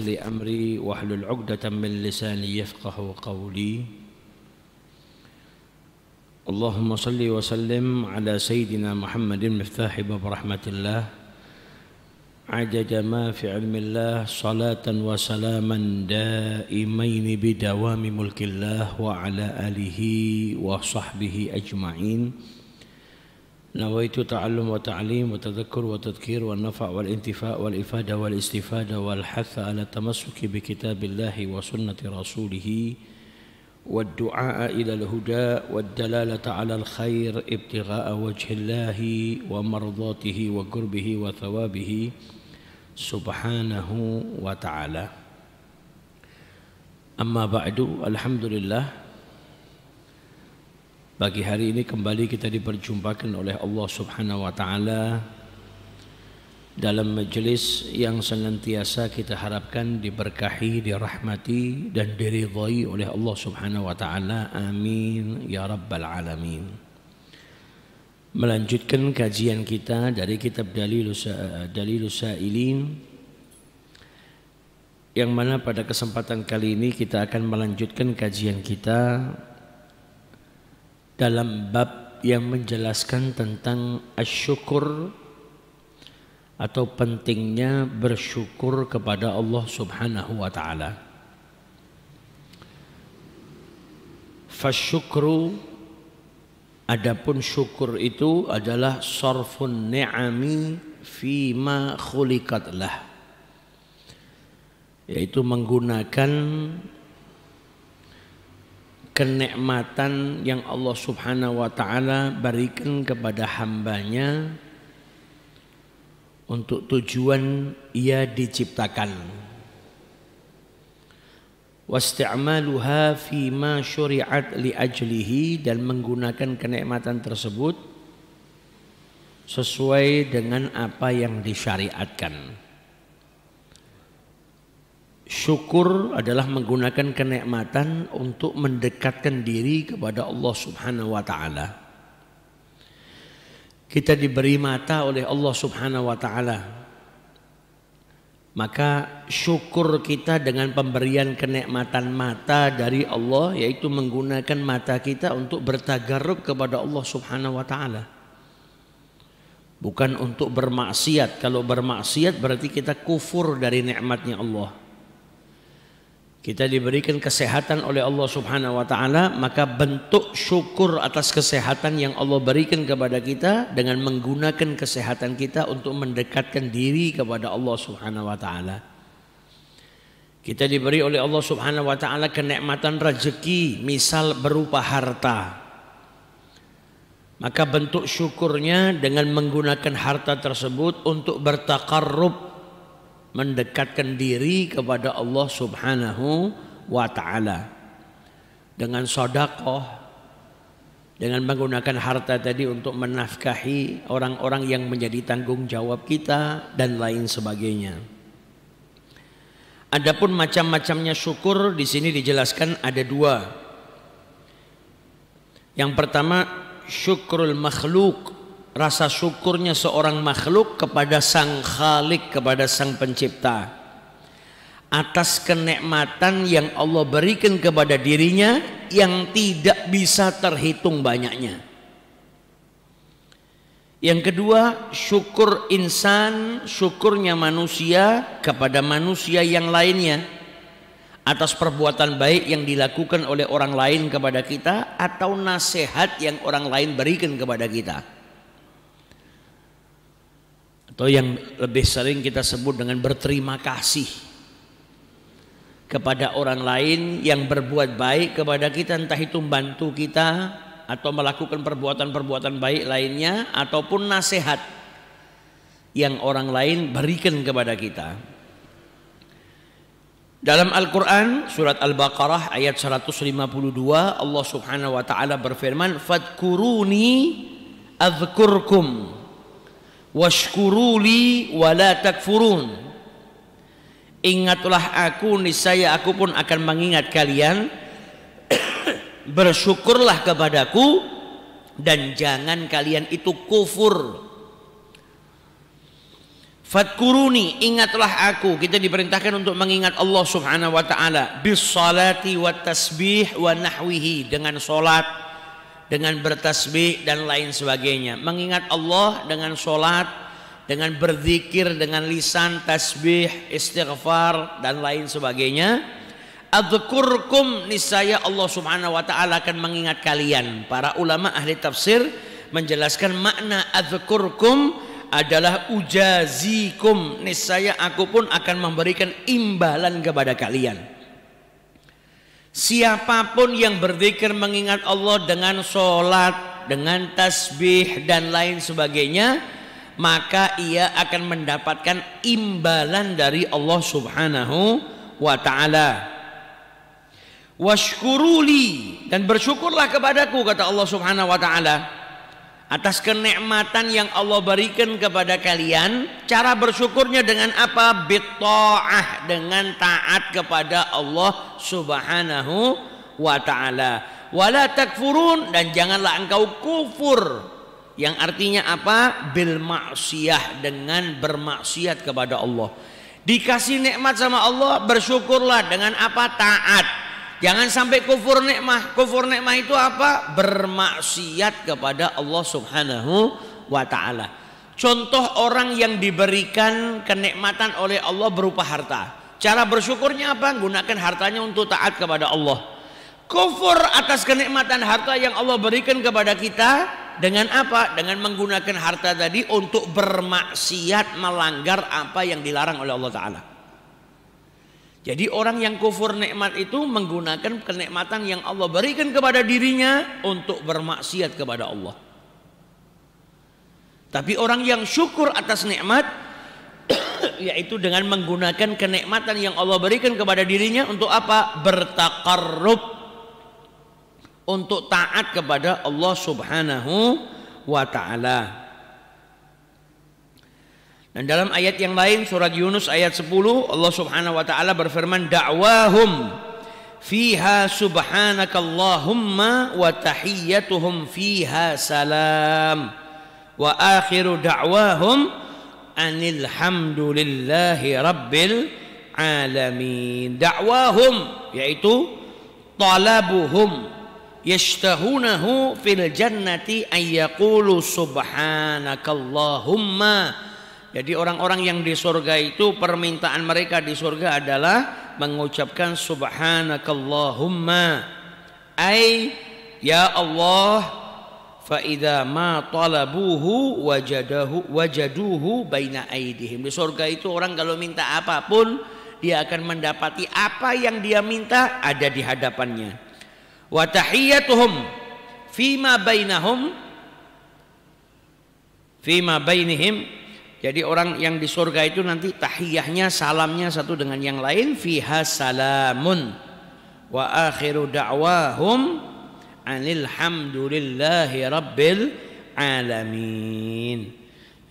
لي أمري واحلل عقدة من لساني يفقه قولي اللهم صل وسلم على سيدنا محمد المفتاح باب رحمة الله عجج ما في علم الله صلاة وسلاما دائمين بدوام ملك الله وعلى آله وصحبه أجمعين نويت تعلم وتعليم وتذكر وتذكير والنفع والانتفاء والإفادة والاستفادة والحث على التمسك بكتاب الله وسنة رسوله والدعاء إلى الهدى والدلالة على الخير ابتغاء وجه الله ومرضاته وقربه وثوابه سبحانه وتعالى أما بعد الحمد لله Pagi hari ini kembali kita diperjumpakan oleh Allah Subhanahu wa taala dalam majelis yang senantiasa kita harapkan diberkahi, dirahmati dan diridhai oleh Allah Subhanahu wa taala. Amin ya rabbal alamin. Melanjutkan kajian kita dari kitab Dalilus Dalilus Sa'ilin yang mana pada kesempatan kali ini kita akan melanjutkan kajian kita dalam bab yang menjelaskan tentang asyukur atau pentingnya bersyukur kepada Allah Subhanahu wa taala. Fasyukru adapun syukur itu adalah sarfun ni'ami fima khuliqat lah. Yaitu menggunakan kenikmatan yang Allah Subhanahu wa taala berikan kepada hambanya untuk tujuan ia diciptakan. fi ma syuri'at li'ajlihi dan menggunakan kenikmatan tersebut sesuai dengan apa yang disyariatkan. Syukur adalah menggunakan kenikmatan untuk mendekatkan diri kepada Allah Subhanahu wa taala. Kita diberi mata oleh Allah Subhanahu wa taala. Maka syukur kita dengan pemberian kenikmatan mata dari Allah yaitu menggunakan mata kita untuk bertagarrub kepada Allah Subhanahu wa taala. Bukan untuk bermaksiat. Kalau bermaksiat berarti kita kufur dari nikmatnya Allah. Kita diberikan kesehatan oleh Allah Subhanahu wa taala, maka bentuk syukur atas kesehatan yang Allah berikan kepada kita dengan menggunakan kesehatan kita untuk mendekatkan diri kepada Allah Subhanahu wa taala. Kita diberi oleh Allah Subhanahu wa taala kenikmatan rezeki, misal berupa harta. Maka bentuk syukurnya dengan menggunakan harta tersebut untuk bertakarrub mendekatkan diri kepada Allah Subhanahu wa taala dengan sodakoh dengan menggunakan harta tadi untuk menafkahi orang-orang yang menjadi tanggung jawab kita dan lain sebagainya. Adapun macam-macamnya syukur di sini dijelaskan ada dua. Yang pertama syukrul makhluk rasa syukurnya seorang makhluk kepada sang khalik kepada sang pencipta atas kenikmatan yang Allah berikan kepada dirinya yang tidak bisa terhitung banyaknya yang kedua syukur insan syukurnya manusia kepada manusia yang lainnya atas perbuatan baik yang dilakukan oleh orang lain kepada kita atau nasihat yang orang lain berikan kepada kita atau yang lebih sering kita sebut dengan berterima kasih kepada orang lain yang berbuat baik kepada kita entah itu membantu kita atau melakukan perbuatan-perbuatan baik lainnya ataupun nasihat yang orang lain berikan kepada kita. Dalam Al-Qur'an surat Al-Baqarah ayat 152 Allah Subhanahu wa taala berfirman, "Fadkuruni adzkurkum." washkuruli wala takfurun ingatlah aku niscaya aku pun akan mengingat kalian bersyukurlah kepadaku dan jangan kalian itu kufur Fadkuruni ingatlah aku kita diperintahkan untuk mengingat Allah Subhanahu wa taala bis salati wat tasbih wa nahwihi dengan salat dengan bertasbih dan lain sebagainya. Mengingat Allah dengan sholat, dengan berzikir dengan lisan, tasbih, istighfar dan lain sebagainya. Adzkurkum niscaya Allah Subhanahu wa taala akan mengingat kalian. Para ulama ahli tafsir menjelaskan makna adzkurkum adalah ujazikum niscaya aku pun akan memberikan imbalan kepada kalian. Siapapun yang berzikir mengingat Allah dengan sholat, dengan tasbih dan lain sebagainya, maka ia akan mendapatkan imbalan dari Allah Subhanahu wa taala. Washkuruli dan bersyukurlah kepadaku kata Allah Subhanahu wa taala atas kenikmatan yang Allah berikan kepada kalian cara bersyukurnya dengan apa bitoah dengan taat kepada Allah subhanahu wa ta'ala wala takfurun dan janganlah engkau kufur yang artinya apa bil maksiyah dengan bermaksiat kepada Allah dikasih nikmat sama Allah bersyukurlah dengan apa taat jangan sampai kufur nikmat. kufur nikmat itu apa bermaksiat kepada Allah subhanahu wa ta'ala contoh orang yang diberikan kenikmatan oleh Allah berupa harta Cara bersyukurnya apa? Gunakan hartanya untuk taat kepada Allah. Kufur atas kenikmatan harta yang Allah berikan kepada kita dengan apa? Dengan menggunakan harta tadi untuk bermaksiat melanggar apa yang dilarang oleh Allah Ta'ala. Jadi orang yang kufur nikmat itu menggunakan kenikmatan yang Allah berikan kepada dirinya untuk bermaksiat kepada Allah. Tapi orang yang syukur atas nikmat yaitu dengan menggunakan kenikmatan yang Allah berikan kepada dirinya untuk apa? Bertakarrub untuk taat kepada Allah Subhanahu wa taala. Dan dalam ayat yang lain surat Yunus ayat 10 Allah Subhanahu wa taala berfirman dawahum fiha subhanakallahumma wa tahiyyatuhum fiha salam wa akhiru da'wahum anilhamdulillahi rabbil alamin dakwahum yaitu talabuhum yashtahunahu fil jannati ayyaqulu subhanakallahumma jadi orang-orang yang di surga itu permintaan mereka di surga adalah mengucapkan subhanakallahumma ay ya Allah faida ma talabuhu wajadahu wajaduhu baina aidihim. Di surga itu orang kalau minta apapun dia akan mendapati apa yang dia minta ada di hadapannya. Wa tahiyyatuhum fima bainahum fima bainihim. Jadi orang yang di surga itu nanti tahiyahnya salamnya satu dengan yang lain fiha salamun wa akhiru da'wahum Alhamdulillahi Rabbil Alamin.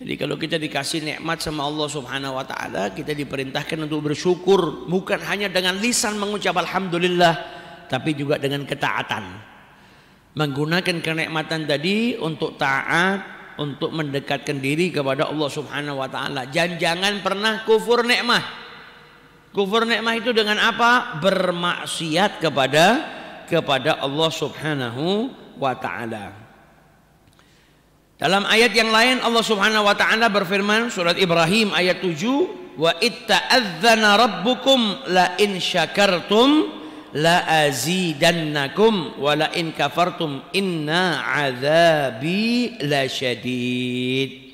Jadi kalau kita dikasih nikmat sama Allah Subhanahu wa taala, kita diperintahkan untuk bersyukur bukan hanya dengan lisan mengucap alhamdulillah, tapi juga dengan ketaatan. Menggunakan kenikmatan tadi untuk taat, untuk mendekatkan diri kepada Allah Subhanahu wa taala. jangan jangan pernah kufur nikmat. Kufur nikmat itu dengan apa? Bermaksiat kepada kepada Allah Subhanahu wa taala. Dalam ayat yang lain Allah Subhanahu wa taala berfirman surat Ibrahim ayat 7 wa itta'adzana rabbukum la in syakartum la azidannakum wa la in kafartum inna azabi lasyadid.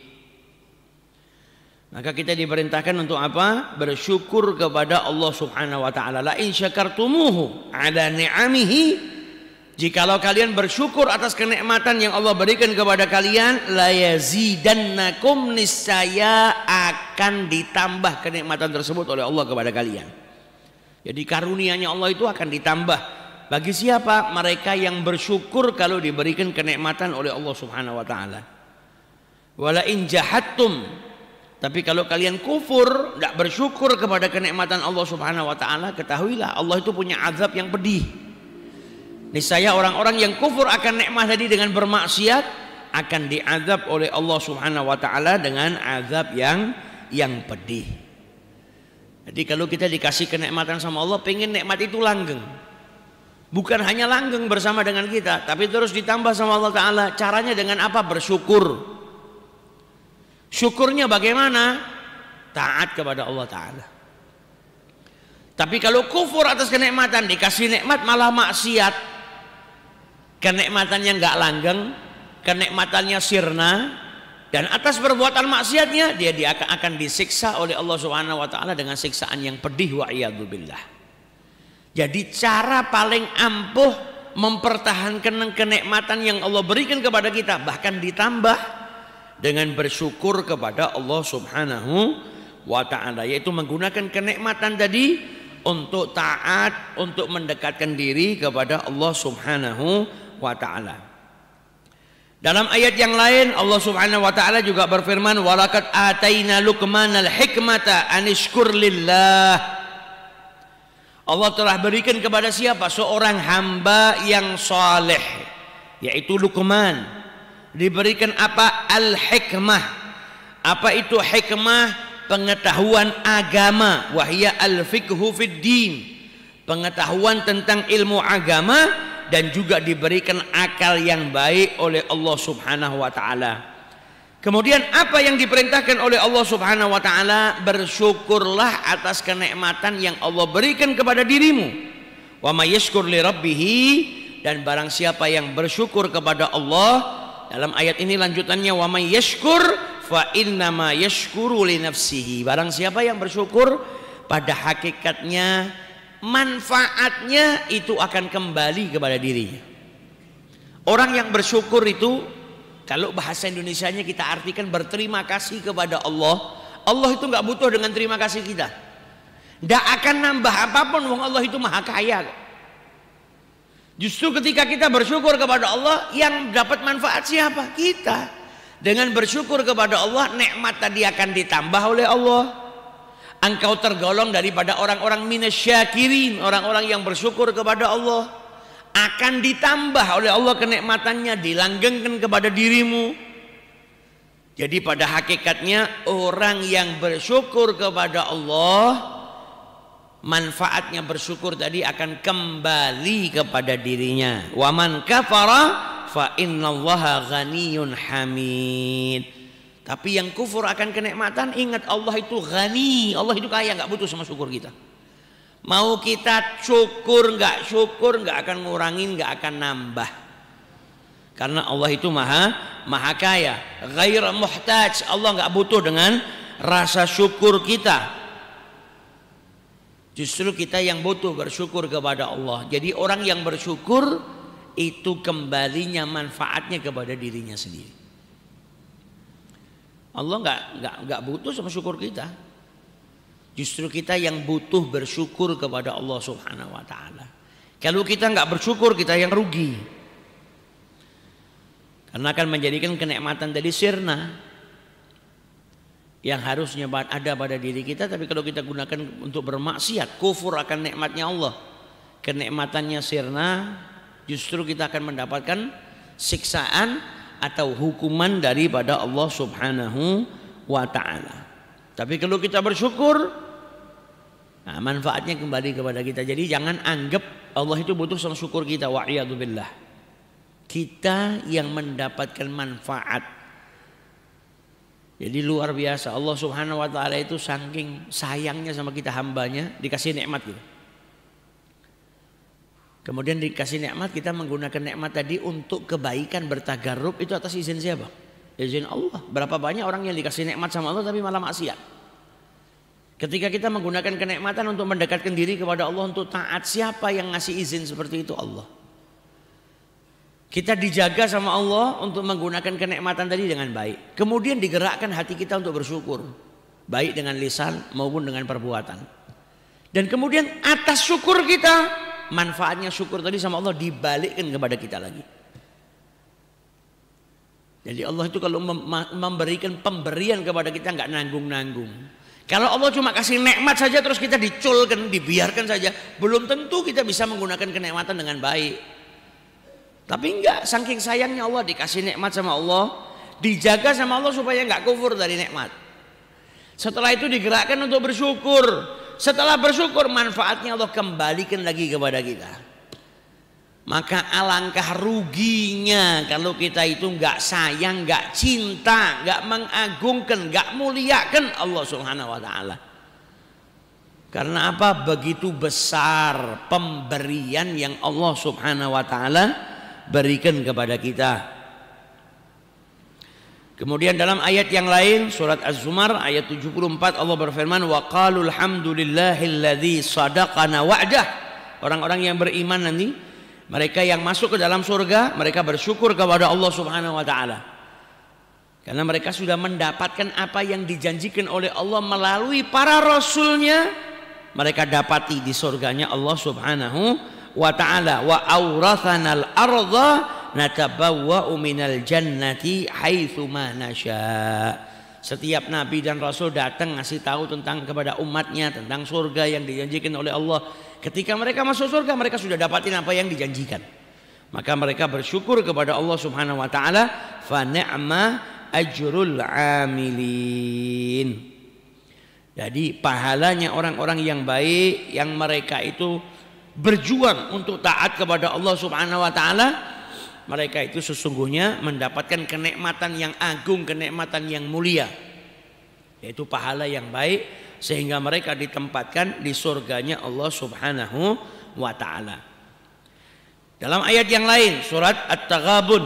Maka kita diperintahkan untuk apa? Bersyukur kepada Allah Subhanahu wa taala. La in syakartumuhu ala ni'amihi Jikalau kalian bersyukur atas kenikmatan yang Allah berikan kepada kalian, la yazidannakum niscaya akan ditambah kenikmatan tersebut oleh Allah kepada kalian. Jadi karunianya Allah itu akan ditambah bagi siapa? Mereka yang bersyukur kalau diberikan kenikmatan oleh Allah Subhanahu wa taala. Wala in jahattum tapi kalau kalian kufur, tidak bersyukur kepada kenikmatan Allah Subhanahu wa taala, ketahuilah Allah itu punya azab yang pedih. Niscaya orang-orang yang kufur akan nikmat tadi dengan bermaksiat akan diazab oleh Allah Subhanahu wa taala dengan azab yang yang pedih. Jadi kalau kita dikasih kenikmatan sama Allah, pengen nikmat itu langgeng. Bukan hanya langgeng bersama dengan kita, tapi terus ditambah sama Allah Ta'ala. Caranya dengan apa? Bersyukur Syukurnya bagaimana? Taat kepada Allah Ta'ala. Tapi kalau kufur atas kenikmatan, dikasih nikmat malah maksiat. Kenikmatannya nggak langgeng, kenikmatannya sirna, dan atas perbuatan maksiatnya dia, dia akan, disiksa oleh Allah Subhanahu wa taala dengan siksaan yang pedih wa billah. Jadi cara paling ampuh mempertahankan kenikmatan yang Allah berikan kepada kita bahkan ditambah dengan bersyukur kepada Allah Subhanahu wa taala yaitu menggunakan kenikmatan tadi untuk taat untuk mendekatkan diri kepada Allah Subhanahu wa taala. Dalam ayat yang lain Allah Subhanahu wa taala juga berfirman walakat ataina luqmanal hikmata anishkur lillah. Allah telah berikan kepada siapa seorang hamba yang saleh yaitu Luqman diberikan apa al-hikmah apa itu hikmah pengetahuan agama wahya al fikhu fid din pengetahuan tentang ilmu agama dan juga diberikan akal yang baik oleh Allah Subhanahu wa taala. Kemudian apa yang diperintahkan oleh Allah Subhanahu wa taala bersyukurlah atas kenikmatan yang Allah berikan kepada dirimu. Wa may yashkur li rabbih dan barang siapa yang bersyukur kepada Allah dalam ayat ini lanjutannya wa may yashkur fa innama yashkuru li nafsihi. Barang siapa yang bersyukur pada hakikatnya manfaatnya itu akan kembali kepada dirinya. Orang yang bersyukur itu kalau bahasa Indonesianya kita artikan berterima kasih kepada Allah. Allah itu nggak butuh dengan terima kasih kita. Tidak akan nambah apapun, wong Allah itu maha kaya. Justru ketika kita bersyukur kepada Allah, yang dapat manfaat siapa? Kita. Dengan bersyukur kepada Allah, nikmat tadi akan ditambah oleh Allah. Engkau tergolong daripada orang-orang minasyakirin, orang-orang yang bersyukur kepada Allah. Akan ditambah oleh Allah kenikmatannya, dilanggengkan kepada dirimu. Jadi pada hakikatnya orang yang bersyukur kepada Allah, manfaatnya bersyukur tadi akan kembali kepada dirinya man kafara fa innallaha ghaniyun hamid tapi yang kufur akan kenikmatan ingat Allah itu ghani Allah itu kaya nggak butuh sama syukur kita mau kita syukur nggak syukur nggak akan ngurangin nggak akan nambah karena Allah itu maha maha kaya ghair muhtaj Allah nggak butuh dengan rasa syukur kita Justru kita yang butuh bersyukur kepada Allah. Jadi orang yang bersyukur itu kembalinya manfaatnya kepada dirinya sendiri. Allah nggak nggak nggak butuh sama syukur kita. Justru kita yang butuh bersyukur kepada Allah Subhanahu Wa Taala. Kalau kita nggak bersyukur kita yang rugi. Karena akan menjadikan kenikmatan dari sirna yang harusnya ada pada diri kita tapi kalau kita gunakan untuk bermaksiat kufur akan nikmatnya Allah kenikmatannya sirna justru kita akan mendapatkan siksaan atau hukuman daripada Allah Subhanahu wa taala. Tapi kalau kita bersyukur nah manfaatnya kembali kepada kita. Jadi jangan anggap Allah itu butuh sama syukur kita wa billah. Kita yang mendapatkan manfaat jadi luar biasa Allah Subhanahu wa taala itu saking sayangnya sama kita hambanya dikasih nikmat gitu. Kemudian dikasih nikmat kita menggunakan nikmat tadi untuk kebaikan bertagarub itu atas izin siapa? Izin Allah. Berapa banyak orang yang dikasih nikmat sama Allah tapi malah maksiat. Ketika kita menggunakan kenikmatan untuk mendekatkan diri kepada Allah untuk taat siapa yang ngasih izin seperti itu Allah. Kita dijaga sama Allah untuk menggunakan kenikmatan tadi dengan baik. Kemudian digerakkan hati kita untuk bersyukur. Baik dengan lisan maupun dengan perbuatan. Dan kemudian atas syukur kita, manfaatnya syukur tadi sama Allah dibalikkan kepada kita lagi. Jadi Allah itu kalau memberikan pemberian kepada kita nggak nanggung-nanggung. Kalau Allah cuma kasih nikmat saja terus kita diculkan, dibiarkan saja, belum tentu kita bisa menggunakan kenikmatan dengan baik. Tapi enggak, saking sayangnya Allah dikasih nikmat sama Allah, dijaga sama Allah supaya enggak kufur dari nikmat. Setelah itu digerakkan untuk bersyukur. Setelah bersyukur manfaatnya Allah kembalikan lagi kepada kita. Maka alangkah ruginya kalau kita itu enggak sayang, enggak cinta, enggak mengagungkan, enggak muliakan Allah Subhanahu wa taala. Karena apa? Begitu besar pemberian yang Allah Subhanahu wa taala berikan kepada kita. Kemudian dalam ayat yang lain surat Az-Zumar ayat 74 Allah berfirman wa qalul hamdulillahilladzi sadaqana wa'dah. Orang-orang yang beriman nanti mereka yang masuk ke dalam surga mereka bersyukur kepada Allah Subhanahu wa taala. Karena mereka sudah mendapatkan apa yang dijanjikan oleh Allah melalui para rasulnya mereka dapati di surganya Allah Subhanahu wa ta'ala wa awrathana aurathanal arda natabawwa'u minal jannati haitsu ma nasya. Setiap nabi dan rasul datang ngasih tahu tentang kepada umatnya tentang surga yang dijanjikan oleh Allah. Ketika mereka masuk surga mereka sudah dapatin apa yang dijanjikan. Maka mereka bersyukur kepada Allah Subhanahu wa taala fa ni'ma ajrul amilin. Jadi pahalanya orang-orang yang baik yang mereka itu berjuang untuk taat kepada Allah Subhanahu wa taala, mereka itu sesungguhnya mendapatkan kenikmatan yang agung, kenikmatan yang mulia, yaitu pahala yang baik sehingga mereka ditempatkan di surganya Allah Subhanahu wa taala. Dalam ayat yang lain surat At-Taghabun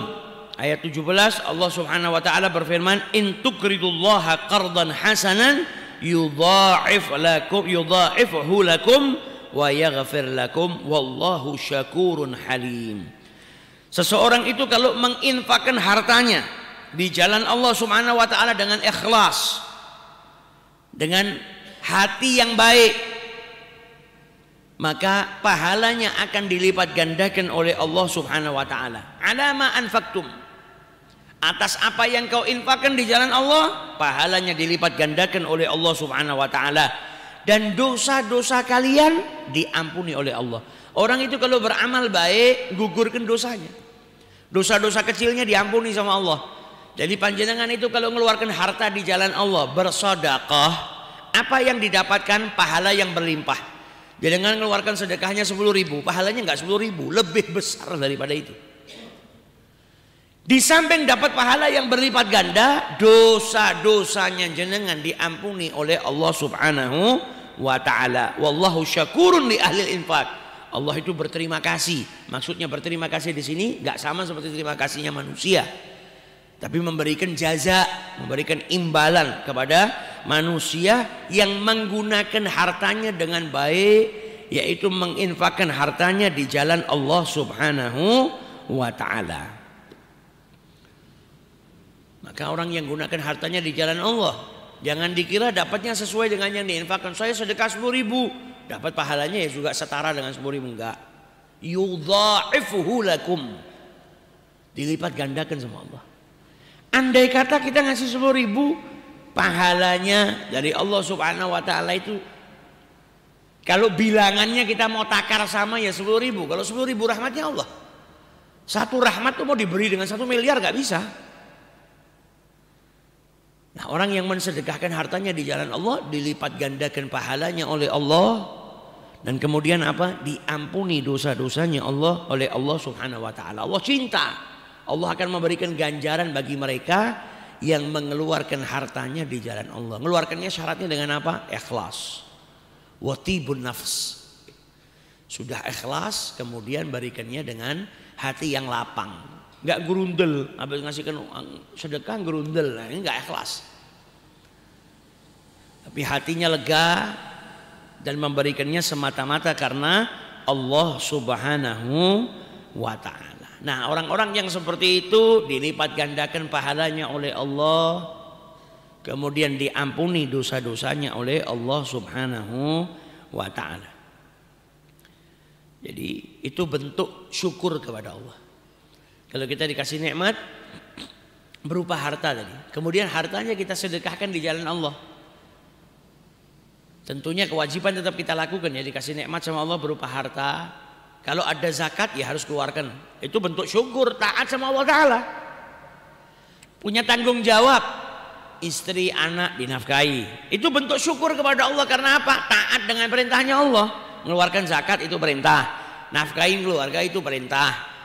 ayat 17 Allah Subhanahu wa taala berfirman in tukridullaha qardan hasanan yudha'if lakum yudha'ifhu lakum wa yaghfir lakum wallahu syakurun halim. Seseorang itu kalau menginfakkan hartanya di jalan Allah Subhanahu wa taala dengan ikhlas dengan hati yang baik maka pahalanya akan dilipat gandakan oleh Allah Subhanahu wa taala. Alama anfaktum atas apa yang kau infakkan di jalan Allah pahalanya dilipat gandakan oleh Allah Subhanahu wa taala dan dosa-dosa kalian diampuni oleh Allah. Orang itu kalau beramal baik, gugurkan dosanya. Dosa-dosa kecilnya diampuni sama Allah. Jadi panjenengan itu kalau mengeluarkan harta di jalan Allah, bersodakah, apa yang didapatkan pahala yang berlimpah. Jangan mengeluarkan sedekahnya 10 ribu, pahalanya nggak 10 ribu, lebih besar daripada itu. Di samping dapat pahala yang berlipat ganda, dosa-dosanya jenengan diampuni oleh Allah Subhanahu wa ta'ala wallahu syakurun li ahli infak Allah itu berterima kasih maksudnya berterima kasih di sini nggak sama seperti terima kasihnya manusia tapi memberikan jaza memberikan imbalan kepada manusia yang menggunakan hartanya dengan baik yaitu menginfakkan hartanya di jalan Allah Subhanahu wa taala maka orang yang gunakan hartanya di jalan Allah Jangan dikira dapatnya sesuai dengan yang diinfakkan. Saya sedekah 10 ribu, dapat pahalanya ya juga setara dengan 10 ribu enggak. Yudha'ifuhu lakum. Dilipat gandakan sama Allah. Andai kata kita ngasih 10 ribu, pahalanya dari Allah Subhanahu wa taala itu kalau bilangannya kita mau takar sama ya 10 ribu. Kalau 10 ribu rahmatnya Allah. Satu rahmat tuh mau diberi dengan satu miliar gak bisa. Nah, orang yang mensedekahkan hartanya di jalan Allah dilipat gandakan pahalanya oleh Allah dan kemudian apa? Diampuni dosa-dosanya Allah oleh Allah Subhanahu wa taala. Allah cinta. Allah akan memberikan ganjaran bagi mereka yang mengeluarkan hartanya di jalan Allah. Mengeluarkannya syaratnya dengan apa? Ikhlas. Watibun nafs. Sudah ikhlas, kemudian berikannya dengan hati yang lapang nggak gerundel habis ngasihkan sedekah gerundel nah, ini nggak ikhlas tapi hatinya lega dan memberikannya semata-mata karena Allah Subhanahu wa taala. Nah, orang-orang yang seperti itu dilipat gandakan pahalanya oleh Allah, kemudian diampuni dosa-dosanya oleh Allah Subhanahu wa taala. Jadi, itu bentuk syukur kepada Allah. Kalau kita dikasih nikmat berupa harta tadi, kemudian hartanya kita sedekahkan di jalan Allah. Tentunya kewajiban tetap kita lakukan ya dikasih nikmat sama Allah berupa harta. Kalau ada zakat ya harus keluarkan. Itu bentuk syukur taat sama Allah Taala. Punya tanggung jawab istri anak dinafkahi. Itu bentuk syukur kepada Allah karena apa? Taat dengan perintahnya Allah. Mengeluarkan zakat itu perintah. Nafkahi keluarga itu perintah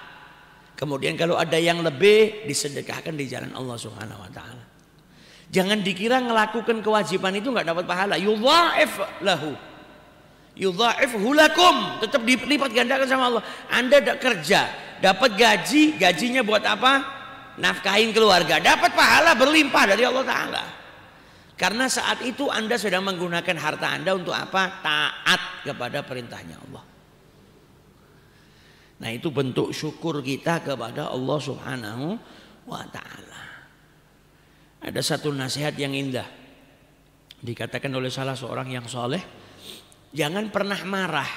Kemudian kalau ada yang lebih disedekahkan di jalan Allah Subhanahu wa taala. Jangan dikira melakukan kewajiban itu nggak dapat pahala. Yudhaif lahu. Yudhaif hulakum. Tetap dilipat gandakan sama Allah. Anda kerja, dapat gaji, gajinya buat apa? Nafkahin keluarga. Dapat pahala berlimpah dari Allah taala. Karena saat itu Anda sedang menggunakan harta Anda untuk apa? Taat kepada perintahnya Allah. Nah itu bentuk syukur kita kepada Allah subhanahu wa ta'ala. Ada satu nasihat yang indah. Dikatakan oleh salah seorang yang soleh. Jangan pernah marah.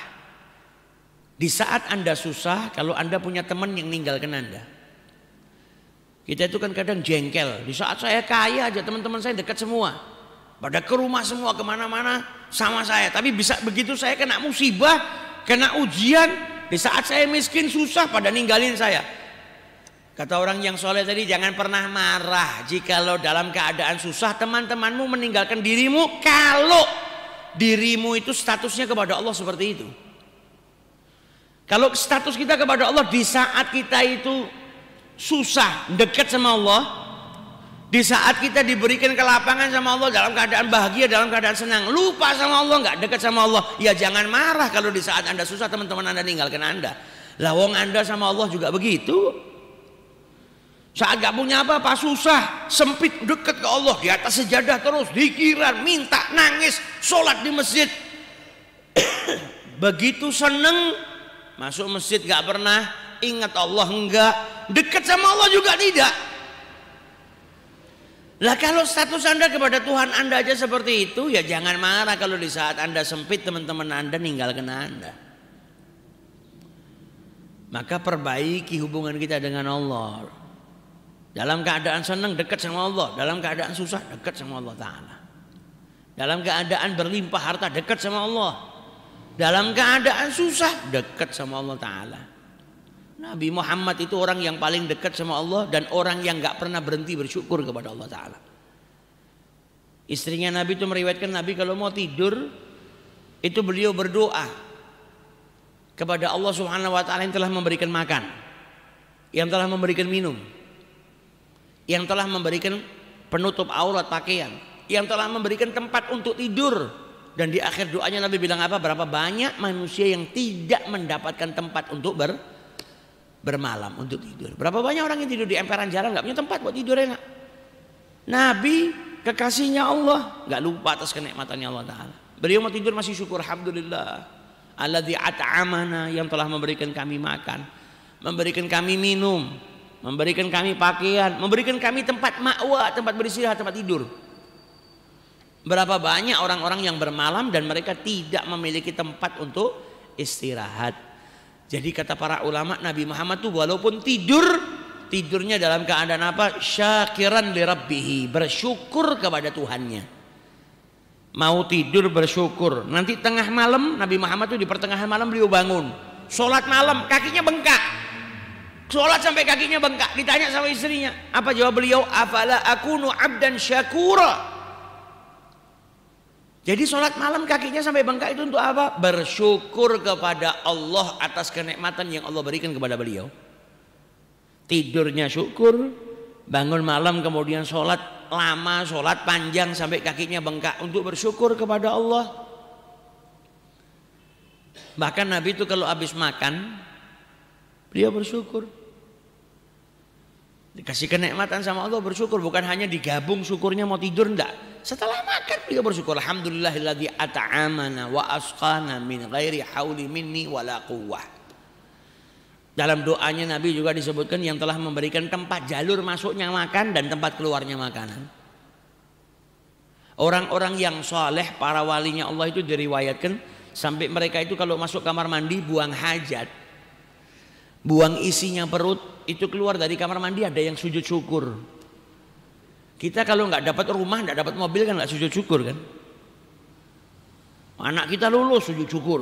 Di saat Anda susah kalau Anda punya teman yang ninggalkan Anda. Kita itu kan kadang jengkel. Di saat saya kaya aja teman-teman saya dekat semua. Pada ke rumah semua kemana-mana sama saya. Tapi bisa begitu saya kena musibah, kena ujian, di saat saya miskin susah pada ninggalin saya. Kata orang yang soleh tadi jangan pernah marah jika lo dalam keadaan susah teman-temanmu meninggalkan dirimu kalau dirimu itu statusnya kepada Allah seperti itu. Kalau status kita kepada Allah di saat kita itu susah dekat sama Allah, di saat kita diberikan ke lapangan sama Allah dalam keadaan bahagia, dalam keadaan senang, lupa sama Allah, nggak dekat sama Allah, ya jangan marah kalau di saat anda susah teman-teman anda ninggalkan anda. lawang anda sama Allah juga begitu. Saat gak punya apa-apa susah, sempit dekat ke Allah di atas sejadah terus dikira minta nangis, sholat di masjid. begitu seneng masuk masjid gak pernah ingat Allah enggak, dekat sama Allah juga tidak. Lah kalau status Anda kepada Tuhan Anda aja seperti itu, ya jangan marah kalau di saat Anda sempit teman-teman Anda ninggalkan Anda. Maka perbaiki hubungan kita dengan Allah. Dalam keadaan senang dekat sama Allah, dalam keadaan susah dekat sama Allah taala. Dalam keadaan berlimpah harta dekat sama Allah. Dalam keadaan susah dekat sama Allah taala. Nabi Muhammad itu orang yang paling dekat sama Allah dan orang yang nggak pernah berhenti bersyukur kepada Allah Taala. Istrinya Nabi itu meriwayatkan Nabi kalau mau tidur itu beliau berdoa kepada Allah Subhanahu wa taala yang telah memberikan makan, yang telah memberikan minum, yang telah memberikan penutup aurat pakaian, yang telah memberikan tempat untuk tidur dan di akhir doanya Nabi bilang apa? Berapa banyak manusia yang tidak mendapatkan tempat untuk ber bermalam untuk tidur. Berapa banyak orang yang tidur di emperan jalan nggak punya tempat buat tidur enak. Ya Nabi kekasihnya Allah nggak lupa atas kenikmatannya Allah Taala. Beliau mau tidur masih syukur alhamdulillah. Allah di amanah yang telah memberikan kami makan, memberikan kami minum, memberikan kami pakaian, memberikan kami tempat makwa, tempat beristirahat, tempat tidur. Berapa banyak orang-orang yang bermalam dan mereka tidak memiliki tempat untuk istirahat. Jadi kata para ulama Nabi Muhammad tuh walaupun tidur tidurnya dalam keadaan apa? Syakiran lirabbihi, bersyukur kepada Tuhannya. Mau tidur bersyukur. Nanti tengah malam Nabi Muhammad tuh di pertengahan malam beliau bangun. Sholat malam kakinya bengkak. Sholat sampai kakinya bengkak. Ditanya sama istrinya, apa jawab beliau? Afala akunu abdan syakura. Jadi sholat malam kakinya sampai bengkak itu untuk apa? Bersyukur kepada Allah atas kenikmatan yang Allah berikan kepada beliau. Tidurnya syukur, bangun malam kemudian sholat lama, sholat panjang sampai kakinya bengkak untuk bersyukur kepada Allah. Bahkan Nabi itu kalau habis makan, beliau bersyukur. Dikasih kenikmatan sama Allah bersyukur, bukan hanya digabung syukurnya mau tidur enggak setelah makan dia bersyukur. Alhamdulillahilladzi at'amana wa asqana min ghairi hauli minni wala quwwah. Dalam doanya Nabi juga disebutkan yang telah memberikan tempat jalur masuknya makan dan tempat keluarnya makanan. Orang-orang yang soleh, para walinya Allah itu diriwayatkan sampai mereka itu kalau masuk kamar mandi buang hajat, buang isinya perut itu keluar dari kamar mandi ada yang sujud syukur, kita kalau nggak dapat rumah, nggak dapat mobil kan nggak sujud syukur kan? Anak kita lulus sujud syukur.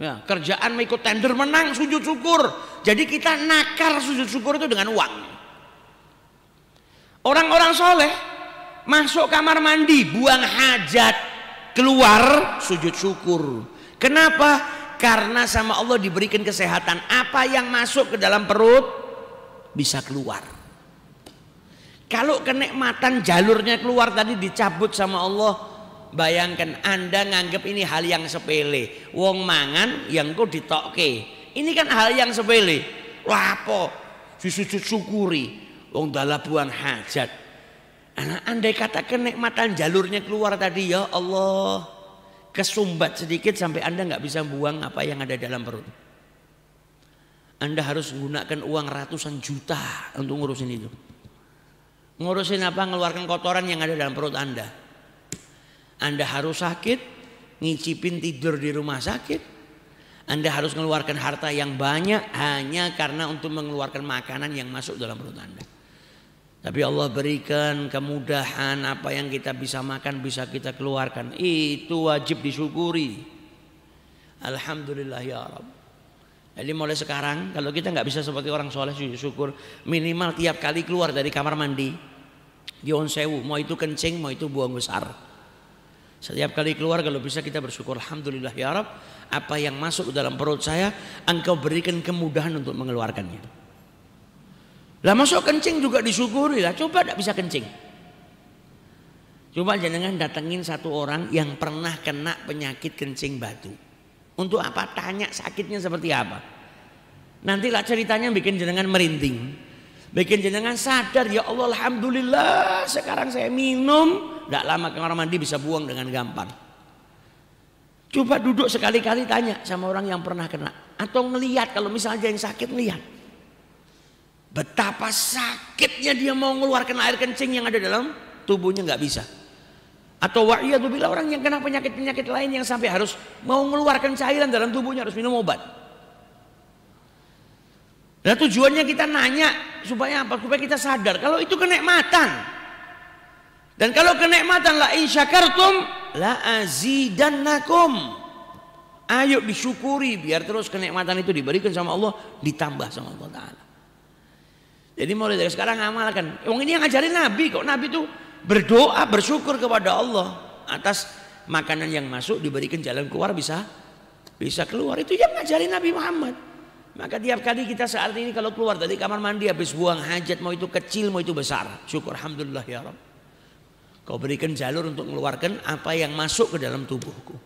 Ya, kerjaan ikut tender menang sujud syukur. Jadi kita nakar sujud syukur itu dengan uang. Orang-orang soleh masuk kamar mandi, buang hajat, keluar sujud syukur. Kenapa? Karena sama Allah diberikan kesehatan. Apa yang masuk ke dalam perut bisa keluar. Kalau kenikmatan jalurnya keluar tadi dicabut sama Allah, bayangkan Anda nganggap ini hal yang sepele. Wong mangan yang kok ditokke. Ini kan hal yang sepele. Lapo disujud syukuri. Wong dalabuan hajat. Anak Andai kata kenikmatan jalurnya keluar tadi ya Allah kesumbat sedikit sampai Anda nggak bisa buang apa yang ada dalam perut. Anda harus menggunakan uang ratusan juta untuk ngurusin itu. Ngurusin apa? Ngeluarkan kotoran yang ada dalam perut Anda. Anda harus sakit, ngicipin tidur di rumah sakit. Anda harus mengeluarkan harta yang banyak hanya karena untuk mengeluarkan makanan yang masuk dalam perut Anda. Tapi Allah berikan kemudahan apa yang kita bisa makan bisa kita keluarkan. Itu wajib disyukuri. Alhamdulillah ya Allah. Jadi mulai sekarang kalau kita nggak bisa seperti orang soleh syukur minimal tiap kali keluar dari kamar mandi Gion sewu, mau itu kencing, mau itu buang besar. Setiap kali keluar kalau bisa kita bersyukur Alhamdulillah ya Rab Apa yang masuk dalam perut saya Engkau berikan kemudahan untuk mengeluarkannya Lah masuk kencing juga disyukuri lah Coba tidak bisa kencing Coba jenengan datengin satu orang yang pernah kena penyakit kencing batu Untuk apa? Tanya sakitnya seperti apa Nantilah ceritanya bikin jenengan merinding Bikin jenengan sadar ya Allah Alhamdulillah sekarang saya minum Tidak lama kamar mandi bisa buang dengan gampang Coba duduk sekali-kali tanya sama orang yang pernah kena Atau ngelihat kalau misalnya yang sakit ngeliat Betapa sakitnya dia mau ngeluarkan air kencing yang ada dalam tubuhnya nggak bisa Atau wahyu bila orang yang kena penyakit-penyakit lain yang sampai harus Mau ngeluarkan cairan dalam tubuhnya harus minum obat Nah tujuannya kita nanya supaya apa? Supaya kita sadar kalau itu kenikmatan. Dan kalau kenikmatan la in syakartum la nakum. Ayo disyukuri biar terus kenikmatan itu diberikan sama Allah ditambah sama Allah Taala. Jadi mulai dari sekarang amalkan. Wong ini yang ngajarin Nabi kok. Nabi itu berdoa bersyukur kepada Allah atas makanan yang masuk diberikan jalan keluar bisa bisa keluar itu yang ngajarin Nabi Muhammad. Maka tiap kali kita saat ini kalau keluar dari kamar mandi habis buang hajat mau itu kecil mau itu besar. Syukur alhamdulillah ya Rabb. Kau berikan jalur untuk mengeluarkan apa yang masuk ke dalam tubuhku.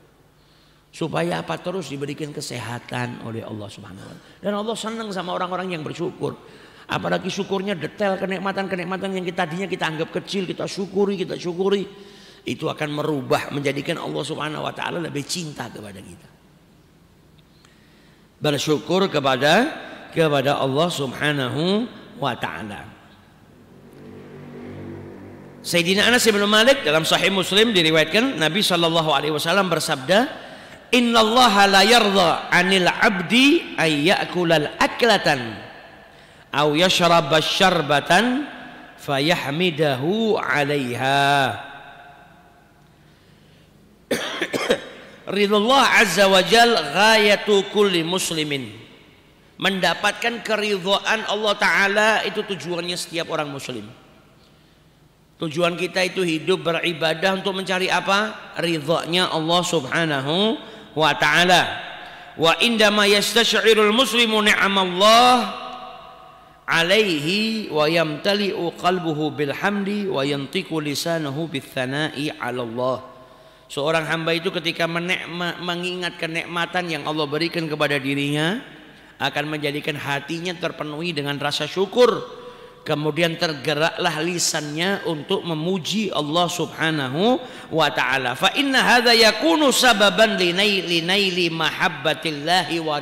Supaya apa terus diberikan kesehatan oleh Allah Subhanahu wa taala. Dan Allah senang sama orang-orang yang bersyukur. Apalagi syukurnya detail kenikmatan-kenikmatan yang kita tadinya kita anggap kecil, kita syukuri, kita syukuri. Itu akan merubah menjadikan Allah Subhanahu wa taala lebih cinta kepada kita bersyukur kepada kepada Allah Subhanahu wa taala. Sayyidina Anas bin Malik dalam Sahih Muslim diriwayatkan Nabi Shallallahu alaihi wasallam bersabda, "Innallaha la yardha 'anil 'abdi ay al aklatan aw yashraba syarbatan fayahmidahu 'alaiha." Ridullah azza wa jal ghayatu kulli muslimin. Mendapatkan keridhaan Allah taala itu tujuannya setiap orang muslim. Tujuan kita itu hidup beribadah untuk mencari apa? Ridhonya Allah Subhanahu wa taala. Wa indama yastash'irul muslimu ni'amallah alaihi wa yamtali'u qalbuhu bilhamdi wa yantiqu lisanuhu bithana'i 'ala Allah. Seorang hamba itu ketika menekma, mengingat kenikmatan yang Allah berikan kepada dirinya akan menjadikan hatinya terpenuhi dengan rasa syukur. Kemudian tergeraklah lisannya untuk memuji Allah Subhanahu wa taala. Fa inna hadza yakunu sababan linaili naili mahabbatillahi wa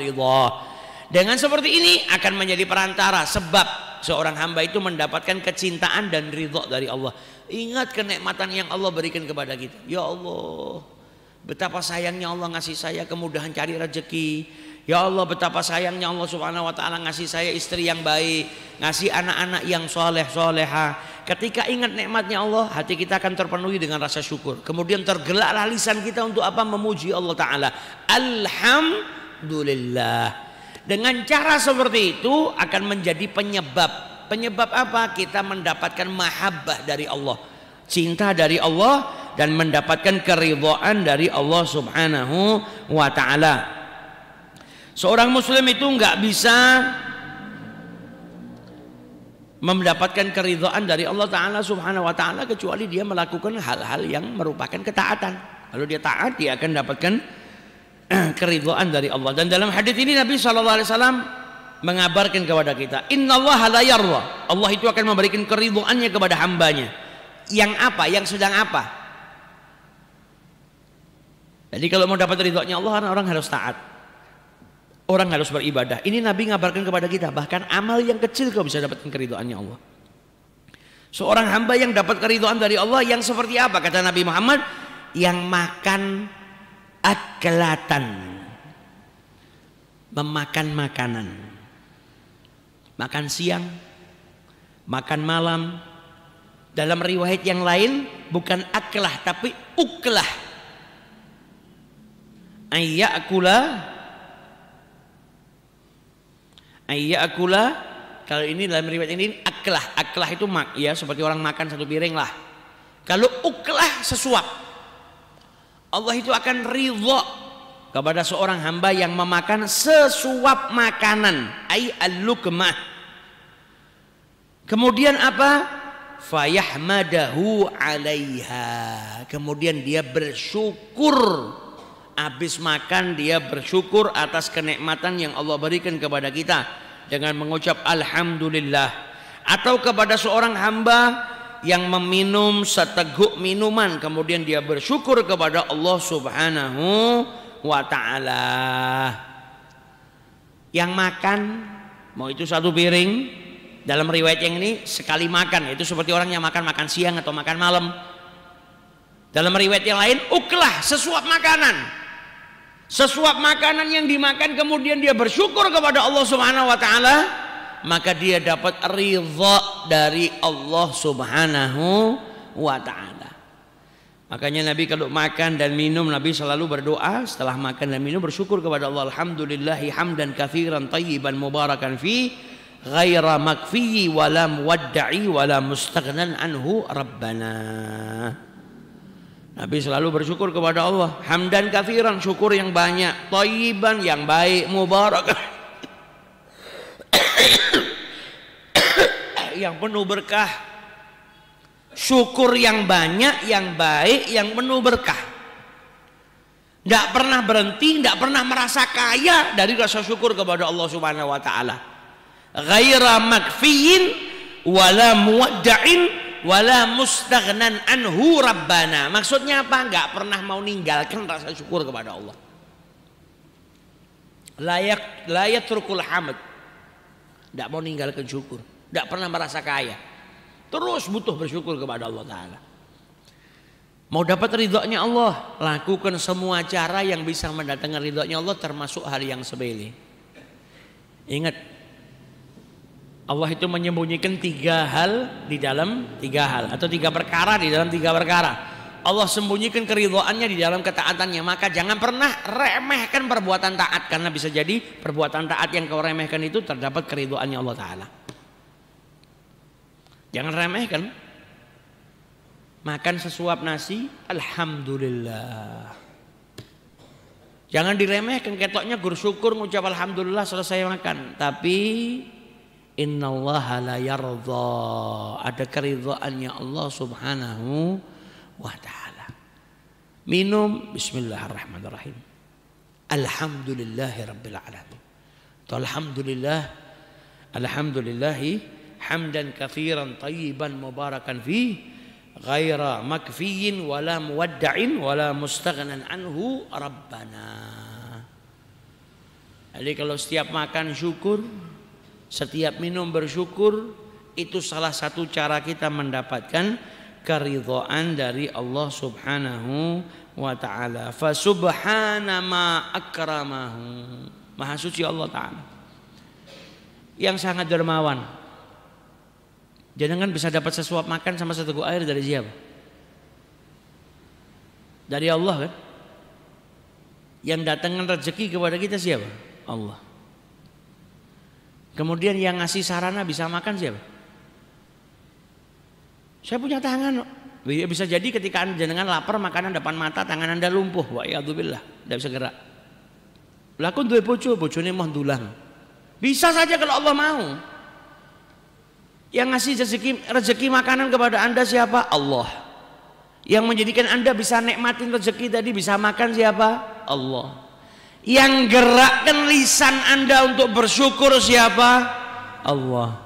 Dengan seperti ini akan menjadi perantara sebab seorang hamba itu mendapatkan kecintaan dan ridho dari Allah Ingat kenikmatan yang Allah berikan kepada kita. Ya Allah, betapa sayangnya Allah ngasih saya kemudahan cari rezeki. Ya Allah, betapa sayangnya Allah Subhanahu wa taala ngasih saya istri yang baik, ngasih anak-anak yang soleh soleha. Ketika ingat nikmatnya Allah, hati kita akan terpenuhi dengan rasa syukur. Kemudian tergelaklah lisan kita untuk apa? Memuji Allah taala. Alhamdulillah. Dengan cara seperti itu akan menjadi penyebab Penyebab apa? Kita mendapatkan mahabbah dari Allah. Cinta dari Allah dan mendapatkan keridhaan dari Allah Subhanahu wa taala. Seorang muslim itu nggak bisa mendapatkan keridhaan dari Allah taala Subhanahu wa taala kecuali dia melakukan hal-hal yang merupakan ketaatan. Kalau dia taat dia akan dapatkan keridhaan dari Allah. Dan dalam hadis ini Nabi sallallahu alaihi wasallam mengabarkan kepada kita innallaha Allah itu akan memberikan keriduannya kepada hambanya yang apa yang sedang apa jadi kalau mau dapat ridhonya Allah orang harus taat orang harus beribadah ini Nabi ngabarkan kepada kita bahkan amal yang kecil kau bisa dapatkan keridoannya Allah seorang hamba yang dapat keridoan dari Allah yang seperti apa kata Nabi Muhammad yang makan akelatan memakan makanan makan siang, makan malam. Dalam riwayat yang lain bukan aklah tapi uklah. Ayyakula Ayyakula kalau ini dalam riwayat ini aklah, aklah itu mak ya seperti orang makan satu piring lah. Kalau uklah sesuap Allah itu akan ridho kepada seorang hamba yang memakan sesuap makanan ai al kemudian apa fayahmadahu alaiha kemudian dia bersyukur habis makan dia bersyukur atas kenikmatan yang Allah berikan kepada kita dengan mengucap alhamdulillah atau kepada seorang hamba yang meminum seteguk minuman kemudian dia bersyukur kepada Allah Subhanahu wa ta'ala yang makan mau itu satu piring dalam riwayat yang ini sekali makan itu seperti orang yang makan makan siang atau makan malam dalam riwayat yang lain uklah sesuap makanan sesuap makanan yang dimakan kemudian dia bersyukur kepada Allah Subhanahu wa taala maka dia dapat ridha dari Allah Subhanahu wa taala Makanya Nabi kalau makan dan minum Nabi selalu berdoa setelah makan dan minum bersyukur kepada Allah alhamdulillahi hamdan katsiran tayyiban mubarakan fi ghaira makfiyi wala muwadda'i wala mustaghnan anhu rabbana. Nabi selalu bersyukur kepada Allah hamdan katsiran syukur yang banyak tayyiban yang baik mubarakan yang penuh berkah syukur yang banyak, yang baik, yang penuh berkah. Tidak pernah berhenti, tidak pernah merasa kaya dari rasa syukur kepada Allah Subhanahu wa taala. Gairah makfiin wala muwadda'in wala mustaghnan anhu rabbana. Maksudnya apa? Enggak pernah mau ninggalkan rasa syukur kepada Allah. Layak layak turkul hamd. Tidak mau ninggalkan syukur. Tidak pernah merasa kaya Terus butuh bersyukur kepada Allah Ta'ala. Mau dapat ridhonya Allah, lakukan semua cara yang bisa mendatangkan ridhonya Allah termasuk hal yang sepele. Ingat, Allah itu menyembunyikan tiga hal di dalam tiga hal atau tiga perkara di dalam tiga perkara. Allah sembunyikan keridhoannya di dalam ketaatannya maka jangan pernah remehkan perbuatan taat karena bisa jadi perbuatan taat yang kau remehkan itu terdapat keridhoannya Allah Ta'ala Jangan remehkan. Makan sesuap nasi, alhamdulillah. Jangan diremehkan ketoknya syukur ngucap alhamdulillah selesai makan, tapi innallaha la yardha. Ada keridhaannya Allah Subhanahu wa taala. Minum bismillahirrahmanirrahim. Alhamdulillahirabbil alamin. Alhamdulillah alhamdulillahi hamdan kathiran tayyiban mubarakan fi ghaira makfiyin wala muwadda'in wala mustaghnan anhu rabbana jadi kalau setiap makan syukur setiap minum bersyukur itu salah satu cara kita mendapatkan keridhaan dari Allah Subhanahu wa taala. Fa subhana ma akramahu. Maha suci Allah taala. Yang sangat dermawan Jenengan bisa dapat sesuap makan sama seteguk air dari siapa? Dari Allah kan? Yang datangkan rezeki kepada kita siapa? Allah. Kemudian yang ngasih sarana bisa makan siapa? Saya punya tangan. Iya, bisa jadi ketika anda jenengan lapar makanan depan mata tangan anda lumpuh. Wa ya, billah, tidak bisa gerak. Lakon dua bocu, ini mah dulang. Bisa saja kalau Allah mau. Yang ngasih rezeki, rezeki makanan kepada Anda siapa? Allah. Yang menjadikan Anda bisa nikmatin rezeki tadi, bisa makan siapa? Allah. Yang gerakkan lisan Anda untuk bersyukur siapa? Allah.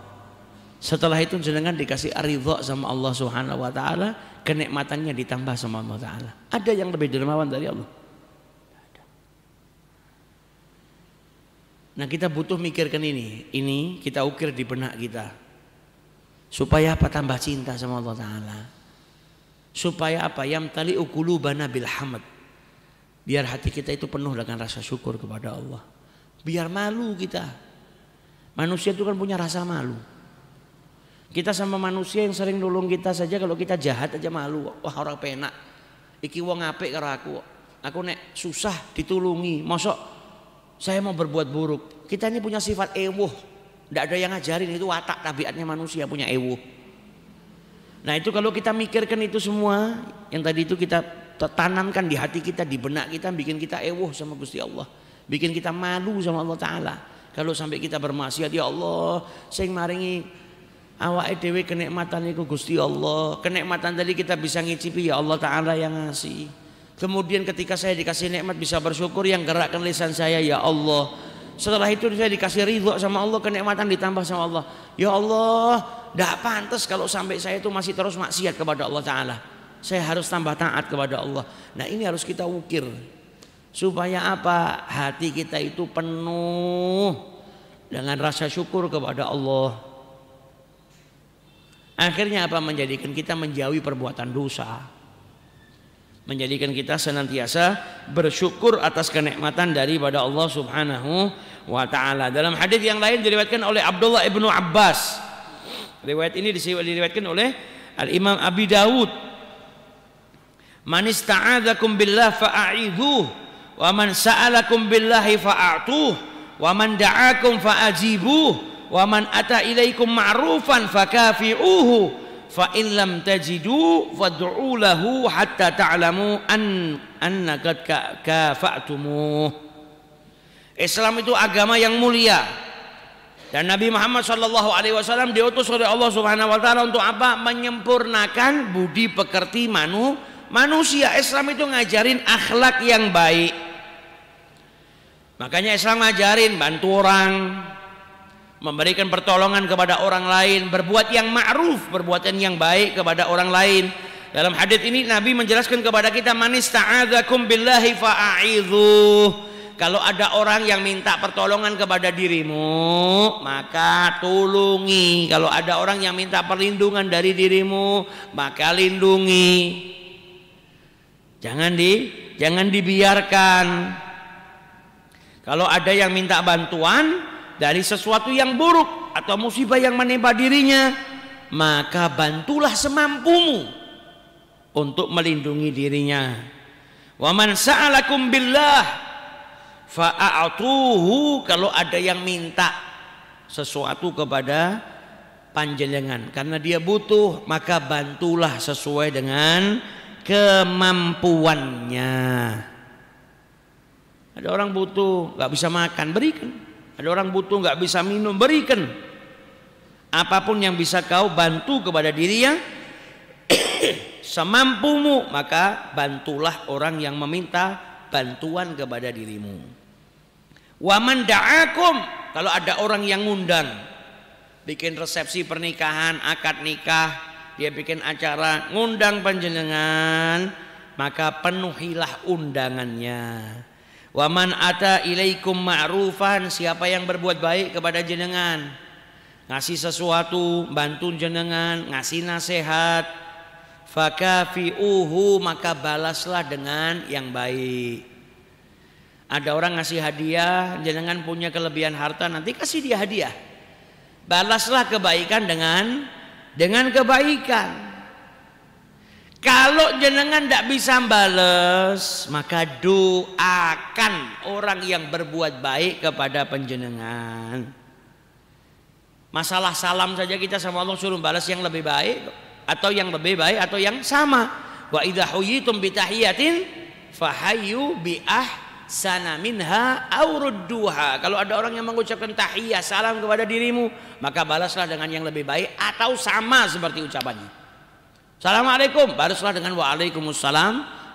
Setelah itu jenengan dikasih ridho sama Allah Subhanahu wa taala, kenikmatannya ditambah sama Allah taala. Ada yang lebih dermawan dari Allah? Nah kita butuh mikirkan ini, ini kita ukir di benak kita. Supaya apa tambah cinta sama Allah Ta'ala. Supaya apa? Yang tali ukulubana bil hamad. Biar hati kita itu penuh dengan rasa syukur kepada Allah. Biar malu kita. Manusia itu kan punya rasa malu. Kita sama manusia yang sering nolong kita saja kalau kita jahat aja malu. Wah orang penak. Iki wong ngapik karo aku. Aku nek susah ditulungi. Mosok saya mau berbuat buruk. Kita ini punya sifat ewoh tidak ada yang ngajarin itu watak tabiatnya manusia punya ewu. Nah itu kalau kita mikirkan itu semua yang tadi itu kita tanamkan di hati kita, di benak kita, bikin kita ewoh sama Gusti Allah, bikin kita malu sama Allah Taala. Kalau sampai kita bermaksiat ya Allah, sing maringi awak edw kenikmatan itu Gusti Allah. Kenikmatan tadi kita bisa ngicipi ya Allah taala yang ngasih. Kemudian ketika saya dikasih nikmat bisa bersyukur yang gerakkan lisan saya ya Allah. Setelah itu saya dikasih ridho sama Allah, kenikmatan ditambah sama Allah. Ya Allah, tidak pantas kalau sampai saya itu masih terus maksiat kepada Allah Ta'ala. Saya harus tambah taat kepada Allah. Nah ini harus kita ukir. Supaya apa? Hati kita itu penuh dengan rasa syukur kepada Allah. Akhirnya apa menjadikan kita menjauhi perbuatan dosa menjadikan kita senantiasa bersyukur atas kenikmatan daripada Allah Subhanahu wa taala. Dalam hadis yang lain diriwayatkan oleh Abdullah ibnu Abbas. Riwayat ini diriwayatkan oleh Al Imam Abi Dawud. Man ista'adzakum billah fa'aidhu, wa man sa'alakum billahi fa'atuh wa man da'akum fa'ajibuh wa man ata ilaikum ma'rufan fakafi'uhu fa in lam tajidu fad'u lahu hatta ta'lamu an annaka kafa'tumuh Islam itu agama yang mulia dan Nabi Muhammad Shallallahu Alaihi Wasallam diutus oleh Allah Subhanahu Wa Taala untuk apa? Menyempurnakan budi pekerti manu, manusia. Islam itu ngajarin akhlak yang baik. Makanya Islam ngajarin bantu orang, memberikan pertolongan kepada orang lain, berbuat yang ma'ruf, perbuatan yang baik kepada orang lain. Dalam hadis ini Nabi menjelaskan kepada kita manis ta'adzakum billahi fa'aidhu. Kalau ada orang yang minta pertolongan kepada dirimu, maka tulungi. Kalau ada orang yang minta perlindungan dari dirimu, maka lindungi. Jangan di jangan dibiarkan. Kalau ada yang minta bantuan, dari sesuatu yang buruk atau musibah yang menimpa dirinya, maka bantulah semampumu untuk melindungi dirinya. Wa man sa'alakum billah fa'atuhu kalau ada yang minta sesuatu kepada panjenengan karena dia butuh maka bantulah sesuai dengan kemampuannya. Ada orang butuh, nggak bisa makan, berikan. Ada orang butuh nggak bisa minum, berikan. Apapun yang bisa kau bantu kepada dirinya semampumu, maka bantulah orang yang meminta bantuan kepada dirimu. Waman da'akum, kalau ada orang yang ngundang, bikin resepsi pernikahan, akad nikah, dia bikin acara, ngundang panjenengan, maka penuhilah undangannya Waman ata ilaikum ma'rufan siapa yang berbuat baik kepada jenengan ngasih sesuatu bantu jenengan ngasih nasihat fakafiuhu maka balaslah dengan yang baik ada orang ngasih hadiah jenengan punya kelebihan harta nanti kasih dia hadiah balaslah kebaikan dengan dengan kebaikan kalau jenengan tidak bisa bales, maka doakan orang yang berbuat baik kepada penjenengan. Masalah salam saja kita sama Allah suruh balas yang lebih baik atau yang lebih baik atau yang sama. Wa idha huyitum bitahiyatin fahayu bi'ah sana minha aw Kalau ada orang yang mengucapkan tahiyah salam kepada dirimu, maka balaslah dengan yang lebih baik atau sama seperti ucapannya. Assalamualaikum, balaslah dengan waalaikumsalam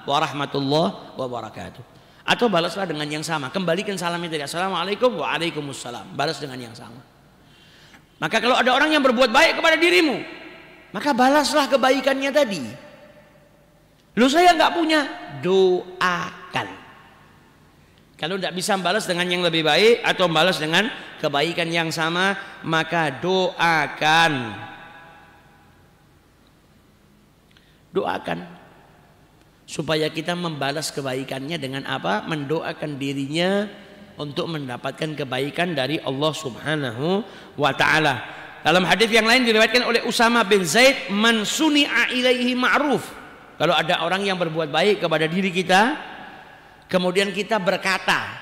warahmatullahi wabarakatuh. Atau balaslah dengan yang sama, kembalikan salam itu. Assalamualaikum waalaikumsalam, balas dengan yang sama. Maka kalau ada orang yang berbuat baik kepada dirimu, maka balaslah kebaikannya tadi. Lu saya nggak punya, doakan. Kalau tidak bisa balas dengan yang lebih baik atau balas dengan kebaikan yang sama, maka doakan. Doakan supaya kita membalas kebaikannya dengan apa? Mendoakan dirinya untuk mendapatkan kebaikan dari Allah Subhanahu wa taala. Dalam hadis yang lain diriwayatkan oleh Usama bin Zaid, "Man suni'a ilaihi ma'ruf." Kalau ada orang yang berbuat baik kepada diri kita, kemudian kita berkata,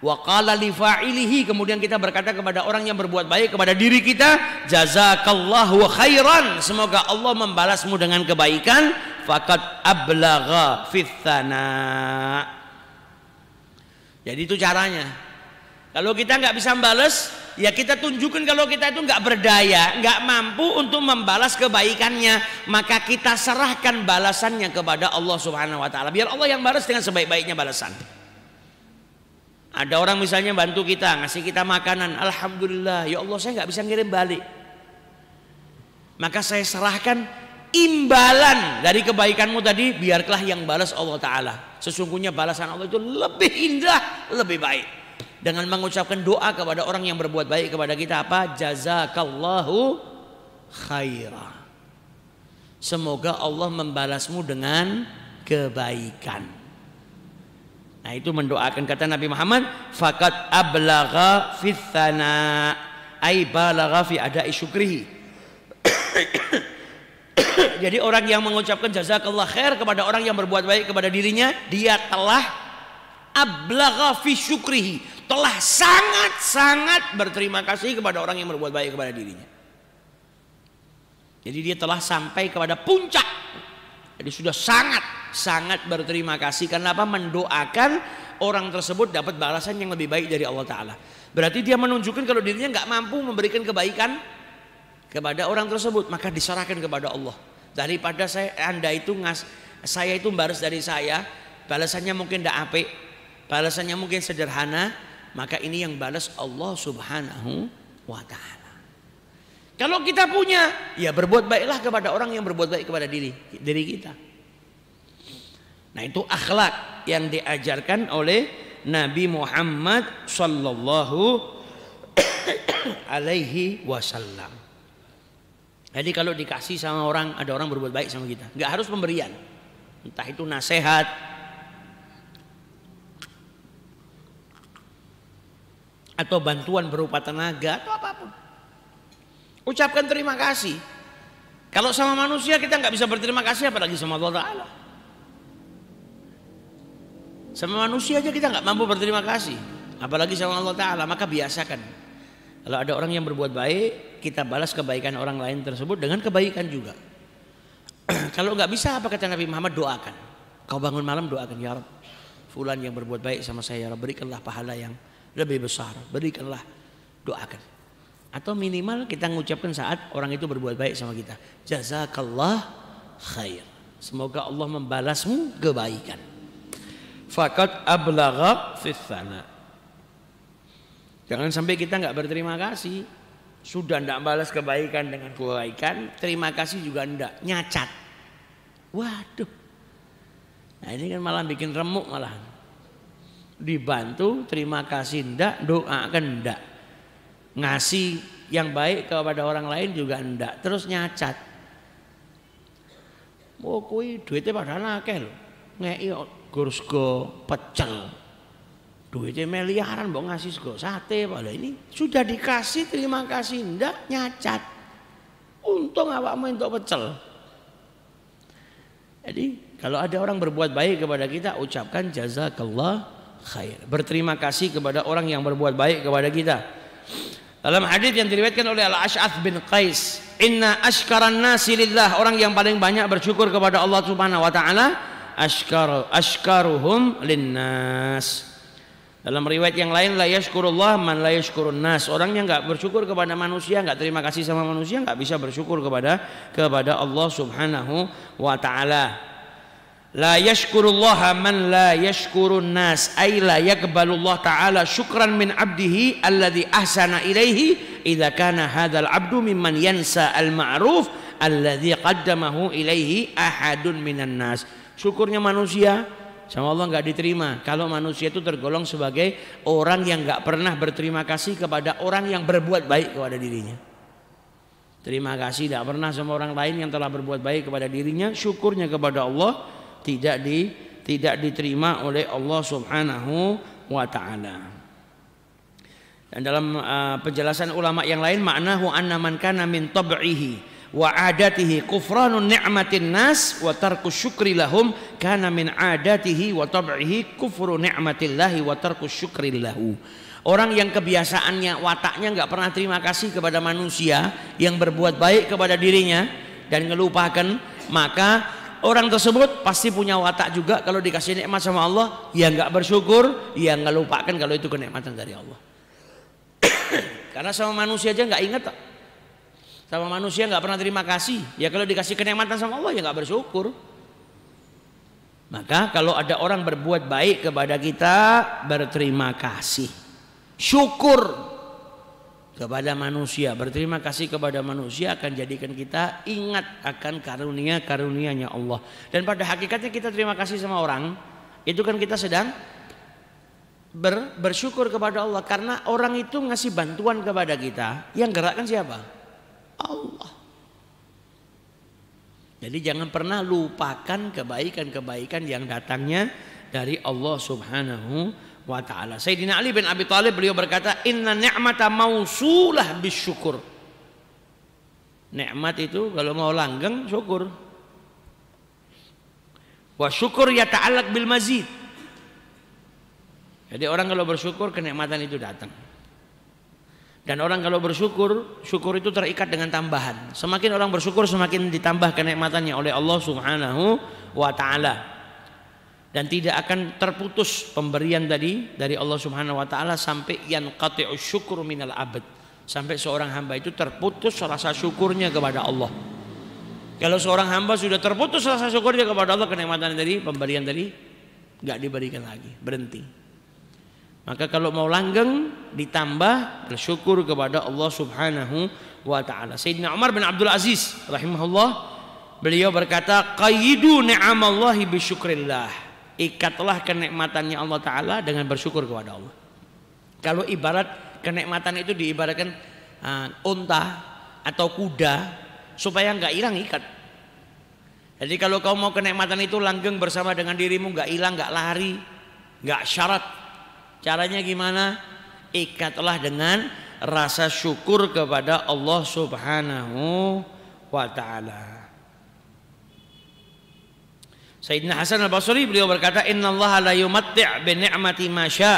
Wakala qala ilhi kemudian kita berkata kepada orang yang berbuat baik kepada diri kita jazakallahu khairan semoga Allah membalasmu dengan kebaikan fakat ablagha fitna Jadi itu caranya. Kalau kita nggak bisa membalas, ya kita tunjukkan kalau kita itu nggak berdaya, nggak mampu untuk membalas kebaikannya, maka kita serahkan balasannya kepada Allah Subhanahu Wa Taala. Biar Allah yang balas dengan sebaik-baiknya balasan. Ada orang misalnya bantu kita, ngasih kita makanan, alhamdulillah, ya Allah saya nggak bisa ngirim balik. Maka saya serahkan imbalan dari kebaikanmu tadi, biarlah yang balas Allah Taala. Sesungguhnya balasan Allah itu lebih indah, lebih baik. Dengan mengucapkan doa kepada orang yang berbuat baik kepada kita apa? Jazakallahu khairah. Semoga Allah membalasmu dengan kebaikan. Nah itu mendoakan kata Nabi Muhammad fakat ablagha fithana ay fi ada isyukrihi Jadi orang yang mengucapkan jazakallah khair kepada orang yang berbuat baik kepada dirinya dia telah ablagha fi syukrihi telah sangat-sangat berterima kasih kepada orang yang berbuat baik kepada dirinya. Jadi dia telah sampai kepada puncak jadi sudah sangat sangat berterima kasih karena apa? Mendoakan orang tersebut dapat balasan yang lebih baik dari Allah taala. Berarti dia menunjukkan kalau dirinya nggak mampu memberikan kebaikan kepada orang tersebut, maka diserahkan kepada Allah. Daripada saya Anda itu ngas saya itu baris dari saya, balasannya mungkin tidak apik, balasannya mungkin sederhana, maka ini yang balas Allah Subhanahu wa taala. Kalau kita punya, ya berbuat baiklah kepada orang yang berbuat baik kepada diri diri kita. Nah, itu akhlak yang diajarkan oleh Nabi Muhammad sallallahu alaihi wasallam. Jadi kalau dikasih sama orang, ada orang berbuat baik sama kita, nggak harus pemberian. Entah itu nasihat, atau bantuan berupa tenaga atau apapun. Ucapkan terima kasih. Kalau sama manusia kita nggak bisa berterima kasih apalagi sama Allah Ta'ala. Sama manusia aja kita nggak mampu berterima kasih. Apalagi sama Allah Ta'ala. Maka biasakan. Kalau ada orang yang berbuat baik, kita balas kebaikan orang lain tersebut dengan kebaikan juga. Kalau nggak bisa apa kata Nabi Muhammad doakan. Kau bangun malam doakan ya Rabb. Fulan yang berbuat baik sama saya ya Rabb berikanlah pahala yang lebih besar. Berikanlah doakan. Atau minimal kita mengucapkan saat orang itu berbuat baik sama kita. Jazakallah khair. Semoga Allah membalasmu kebaikan. Fakat ablagha fithana. Jangan sampai kita nggak berterima kasih. Sudah tidak balas kebaikan dengan kebaikan, terima kasih juga tidak nyacat. Waduh. Nah ini kan malah bikin remuk malah. Dibantu, terima kasih ndak, doakan tidak ngasih yang baik kepada orang lain juga ndak terus nyacat mau oh, kui duitnya padahal nakel lho ngeki gur pecel duitnya miliaran mau ngasih sego sate pada ini sudah dikasih terima kasih ndak nyacat untung main untuk pecel jadi kalau ada orang berbuat baik kepada kita ucapkan jazakallah khair berterima kasih kepada orang yang berbuat baik kepada kita dalam hadis yang diriwayatkan oleh Al Ash'ath bin Qais, "Inna ashkaran nasi lillah." Orang yang paling banyak bersyukur kepada Allah Subhanahu wa taala, ashkaru ashkaruhum linnas. Dalam riwayat yang lain la yashkurullah man la yashkurun nas. Orang yang enggak bersyukur kepada manusia, enggak terima kasih sama manusia, enggak bisa bersyukur kepada kepada Allah Subhanahu wa taala. La yashkurullaha man la yashkurun nas ay la yakbalullah ta'ala syukran min abdihi alladhi ahsana ilaihi Iza kana hadhal abdu mimman yansa al ma'ruf alladhi qaddamahu ilaihi ahadun minan nas syukurnya manusia sama Allah nggak diterima kalau manusia itu tergolong sebagai orang yang nggak pernah berterima kasih kepada orang yang berbuat baik kepada dirinya terima kasih tidak pernah sama orang lain yang telah berbuat baik kepada dirinya syukurnya kepada Allah tidak di tidak diterima oleh Allah Subhanahu wa taala. Dan dalam uh, penjelasan ulama yang lain maknahu anna man kana min tab'ihi wa adatihi kufranun ni'matin nas wa tarku syukri lahum kana min adatihi wa tab'ihi kufru ni'matillahi wa tarku syukri lahu. Orang yang kebiasaannya wataknya nggak pernah terima kasih kepada manusia yang berbuat baik kepada dirinya dan melupakan maka orang tersebut pasti punya watak juga kalau dikasih nikmat sama Allah ya nggak bersyukur ya nggak lupakan kalau itu kenikmatan dari Allah karena sama manusia aja nggak inget sama manusia nggak pernah terima kasih ya kalau dikasih kenikmatan sama Allah ya nggak bersyukur maka kalau ada orang berbuat baik kepada kita berterima kasih syukur kepada manusia. Berterima kasih kepada manusia akan jadikan kita ingat akan karunia-karunianya Allah. Dan pada hakikatnya kita terima kasih sama orang, itu kan kita sedang ber, bersyukur kepada Allah karena orang itu ngasih bantuan kepada kita, yang gerakkan siapa? Allah. Jadi jangan pernah lupakan kebaikan-kebaikan yang datangnya dari Allah Subhanahu wa wa taala. Sayyidina Ali bin Abi Thalib beliau berkata, "Inna ni'mata mausulah bisyukur." Nikmat itu kalau mau langgeng syukur. Wa syukur ya ta'alak bil mazid. Jadi orang kalau bersyukur kenikmatan itu datang. Dan orang kalau bersyukur, syukur itu terikat dengan tambahan. Semakin orang bersyukur semakin ditambah kenikmatannya oleh Allah Subhanahu wa taala dan tidak akan terputus pemberian tadi dari Allah Subhanahu wa taala sampai yan qati'u syukru minal abad sampai seorang hamba itu terputus rasa syukurnya kepada Allah kalau seorang hamba sudah terputus rasa syukurnya kepada Allah kenikmatan tadi pemberian tadi nggak diberikan lagi berhenti maka kalau mau langgeng ditambah bersyukur kepada Allah Subhanahu wa taala Sayyidina Umar bin Abdul Aziz rahimahullah beliau berkata qayyidu ni'amallahi bisyukrillah ikatlah kenikmatannya Allah Ta'ala dengan bersyukur kepada Allah kalau ibarat kenikmatan itu diibaratkan uh, unta atau kuda supaya nggak hilang ikat jadi kalau kau mau kenikmatan itu langgeng bersama dengan dirimu nggak hilang nggak lari nggak syarat caranya gimana ikatlah dengan rasa syukur kepada Allah Subhanahu wa taala. Sayyidina Hasan al-Basri beliau berkata innallaha la yumatti' bi ni'mati masya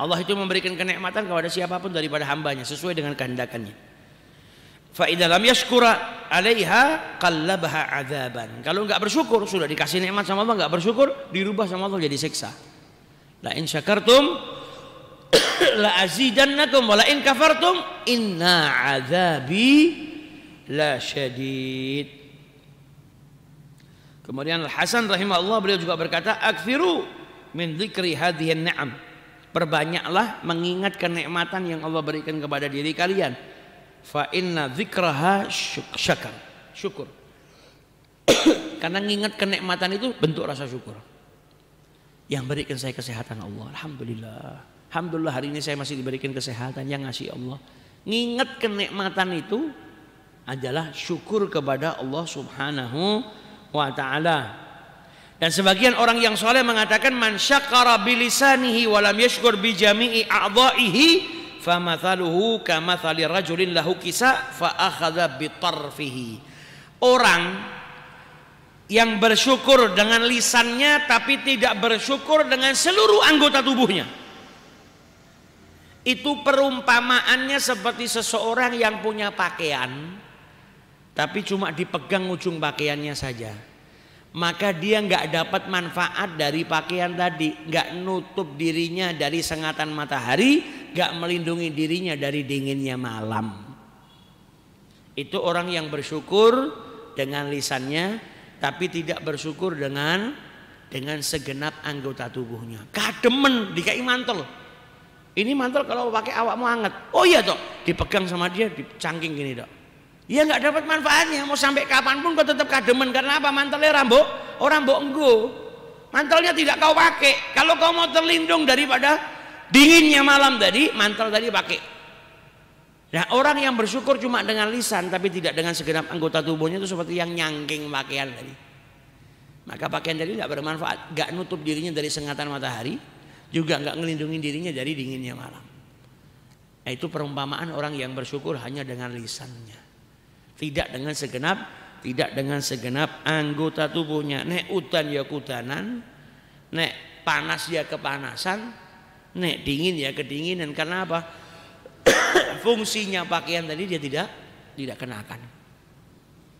Allah itu memberikan kenikmatan kepada siapapun daripada hambanya sesuai dengan kehendakannya fa lam yashkura 'alaiha qallabaha 'adzaban kalau enggak bersyukur sudah dikasih nikmat sama Allah enggak bersyukur dirubah sama Allah jadi siksa la in syakartum la azidannakum wa la in kafartum inna 'adzabi la syadid Kemudian Al Hasan rahimahullah beliau juga berkata, "Akfiru min dzikri hadhihi ni'am." Perbanyaklah mengingat kenikmatan yang Allah berikan kepada diri kalian. Fa inna dzikraha syakar. Syukur. Karena mengingat kenikmatan itu bentuk rasa syukur. Yang berikan saya kesehatan Allah, alhamdulillah. Alhamdulillah hari ini saya masih diberikan kesehatan yang ngasih Allah. Ngingat kenikmatan itu adalah syukur kepada Allah Subhanahu wa taala. Dan sebagian orang yang soleh mengatakan man syakara bilisanihi walam yashkur bijamii jami'i a'dha'ihi famathaluhu kamathali rajulin lahu kisa fa akhadha bi Orang yang bersyukur dengan lisannya tapi tidak bersyukur dengan seluruh anggota tubuhnya. Itu perumpamaannya seperti seseorang yang punya pakaian tapi cuma dipegang ujung pakaiannya saja maka dia nggak dapat manfaat dari pakaian tadi nggak nutup dirinya dari sengatan matahari nggak melindungi dirinya dari dinginnya malam itu orang yang bersyukur dengan lisannya tapi tidak bersyukur dengan dengan segenap anggota tubuhnya kademen dikai mantel ini mantel kalau pakai awak mau hangat oh iya dok dipegang sama dia dicangking gini dok Ya nggak dapat manfaatnya. Mau sampai kapanpun kau tetap kademen karena apa? Mantelnya rambo, orang mbok enggo. Mantelnya tidak kau pakai. Kalau kau mau terlindung daripada dinginnya malam tadi, mantel tadi pakai. Nah orang yang bersyukur cuma dengan lisan tapi tidak dengan segenap anggota tubuhnya itu seperti yang nyangking pakaian tadi. Maka pakaian tadi nggak bermanfaat, nggak nutup dirinya dari sengatan matahari, juga nggak ngelindungin dirinya dari dinginnya malam. Nah, itu perumpamaan orang yang bersyukur hanya dengan lisannya tidak dengan segenap tidak dengan segenap anggota tubuhnya nek utan ya kudanan, nek panas ya kepanasan nek dingin ya kedinginan karena apa fungsinya pakaian tadi dia tidak tidak kenakan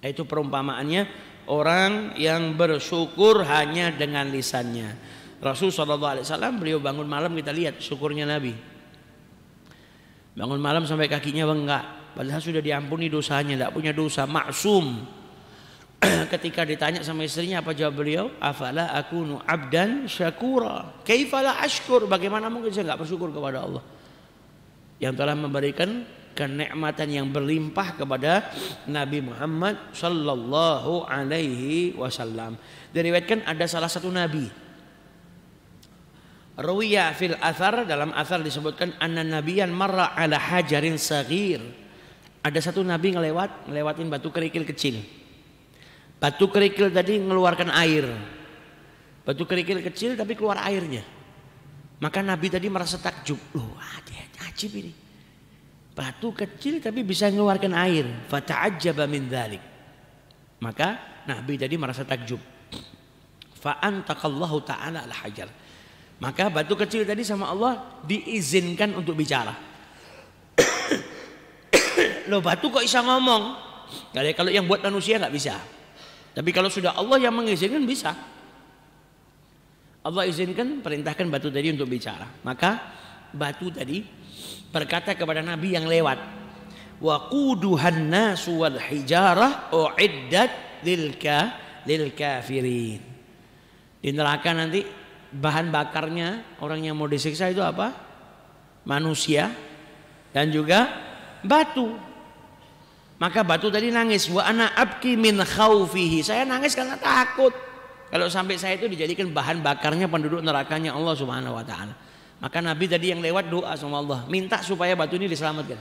itu perumpamaannya orang yang bersyukur hanya dengan lisannya Rasul Shallallahu Alaihi Wasallam beliau bangun malam kita lihat syukurnya Nabi bangun malam sampai kakinya bengkak Padahal sudah diampuni dosanya, tidak punya dosa, maksum. Ketika ditanya sama istrinya apa jawab beliau? Afala akunu abdan syakura. Kaifala ashkur. Bagaimana mungkin saya nggak bersyukur kepada Allah yang telah memberikan kenikmatan yang berlimpah kepada Nabi Muhammad sallallahu alaihi wasallam. Diriwayatkan ada salah satu nabi. Ruwiya fil athar dalam athar disebutkan anna nabiyan marra ala hajarin saghir ada satu nabi ngelewat ngelewatin batu kerikil kecil batu kerikil tadi mengeluarkan air batu kerikil kecil tapi keluar airnya maka nabi tadi merasa takjub loh ajib ini batu kecil tapi bisa mengeluarkan air fata'ajjaba min dhalik maka nabi tadi merasa takjub fa'antakallahu ta'ala al-hajar maka batu kecil tadi sama Allah diizinkan untuk bicara loh batu kok bisa ngomong kalau yang buat manusia nggak bisa tapi kalau sudah Allah yang mengizinkan bisa Allah izinkan perintahkan batu tadi untuk bicara maka batu tadi berkata kepada Nabi yang lewat wa quduhan nasu hijarah uiddat lilka lilka lil kafirin di neraka nanti bahan bakarnya orang yang mau disiksa itu apa manusia dan juga batu maka batu tadi nangis wa ana abki min khaufihi. Saya nangis karena takut. Kalau sampai saya itu dijadikan bahan bakarnya penduduk nerakanya Allah Subhanahu wa taala. Maka Nabi tadi yang lewat doa sama Allah, minta supaya batu ini diselamatkan.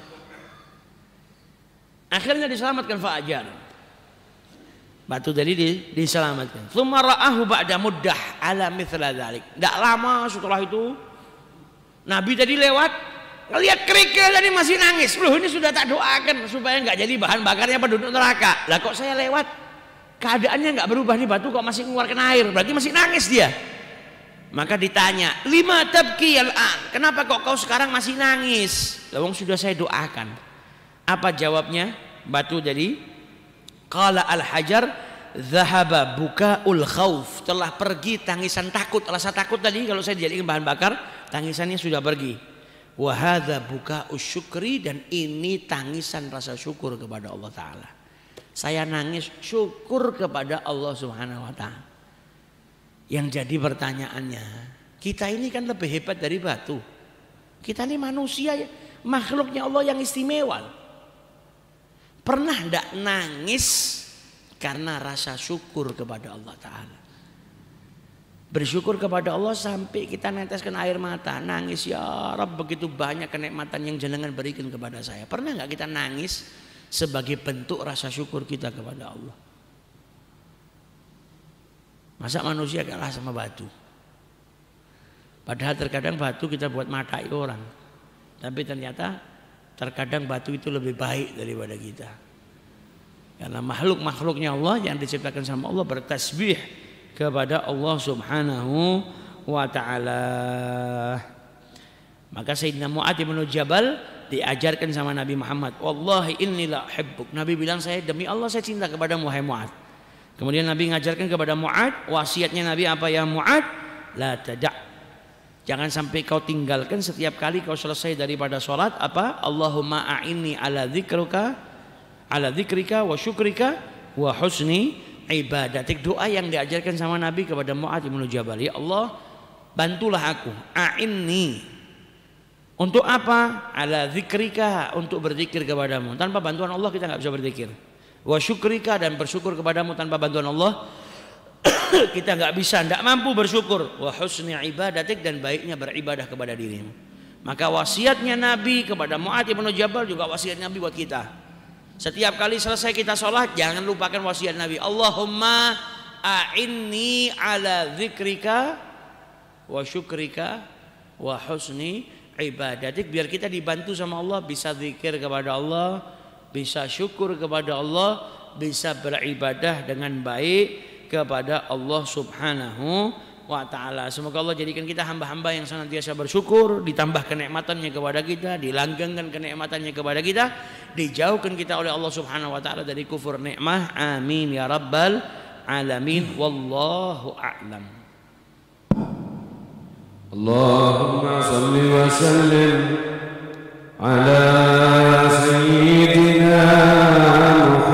Akhirnya diselamatkan Fa'ajar. Batu tadi di, diselamatkan. Tsumma ra'ahu ba'da muddah ala mithla dzalik. Enggak lama setelah itu Nabi tadi lewat Ngelihat kerikil tadi masih nangis. Loh ini sudah tak doakan supaya nggak jadi bahan bakarnya penduduk neraka. Lah kok saya lewat? Keadaannya nggak berubah nih batu kok masih mengeluarkan air. Berarti masih nangis dia. Maka ditanya, lima tabki al-an. Kenapa kok kau sekarang masih nangis? Lawang sudah saya doakan. Apa jawabnya? Batu jadi, kala al-hajar, zahaba buka ul khauf. Telah pergi tangisan takut. Rasa takut tadi kalau saya dijadikan bahan bakar, tangisannya sudah pergi wahada buka usyukri dan ini tangisan rasa syukur kepada Allah Ta'ala. Saya nangis syukur kepada Allah Subhanahu wa Ta'ala. Yang jadi pertanyaannya, kita ini kan lebih hebat dari batu. Kita ini manusia, ya, makhluknya Allah yang istimewa. Pernah tidak nangis karena rasa syukur kepada Allah Ta'ala? Bersyukur kepada Allah sampai kita neteskan air mata, nangis ya Rab begitu banyak kenikmatan yang jenengan berikan kepada saya. Pernah nggak kita nangis sebagai bentuk rasa syukur kita kepada Allah? Masa manusia kalah sama batu? Padahal terkadang batu kita buat mata orang. Tapi ternyata terkadang batu itu lebih baik daripada kita. Karena makhluk-makhluknya Allah yang diciptakan sama Allah bertasbih kepada Allah Subhanahu wa taala. Maka Sayyidina Mu'ad bin Jabal diajarkan sama Nabi Muhammad, "Wallahi inni la hibbuk." Nabi bilang, "Saya demi Allah saya cinta kepada Muhammad." Kemudian Nabi mengajarkan kepada Mu'ad, wasiatnya Nabi apa ya Mu'ad? La tadak. Jangan sampai kau tinggalkan setiap kali kau selesai daripada sholat apa? Allahumma a'inni ala dzikrika ala dzikrika wa syukrika wa husni ibadatik doa yang diajarkan sama Nabi kepada Mu'ad bin Jabal ya Allah bantulah aku a'inni untuk apa ala zikrika untuk berzikir kepadamu tanpa bantuan Allah kita nggak bisa berzikir wa syukrika dan bersyukur kepadamu tanpa bantuan Allah kita nggak bisa nggak mampu bersyukur wa husni ibadatik dan baiknya beribadah kepada dirimu maka wasiatnya Nabi kepada Mu'ad bin Jabal juga wasiat Nabi buat kita setiap kali selesai kita sholat jangan lupakan wasiat Nabi. Allahumma a'inni ala zikrika wa syukrika wa husni ibadatik biar kita dibantu sama Allah bisa zikir kepada Allah, bisa syukur kepada Allah, bisa beribadah dengan baik kepada Allah Subhanahu wa ta'ala semoga Allah jadikan kita hamba-hamba yang senantiasa bersyukur ditambah kenikmatannya kepada kita dilanggengkan kenikmatannya kepada kita dijauhkan kita oleh Allah subhanahu wa ta'ala dari kufur nikmah amin ya rabbal alamin wallahu a'lam Allahumma salli wa sallim ala sayyidina Muhammad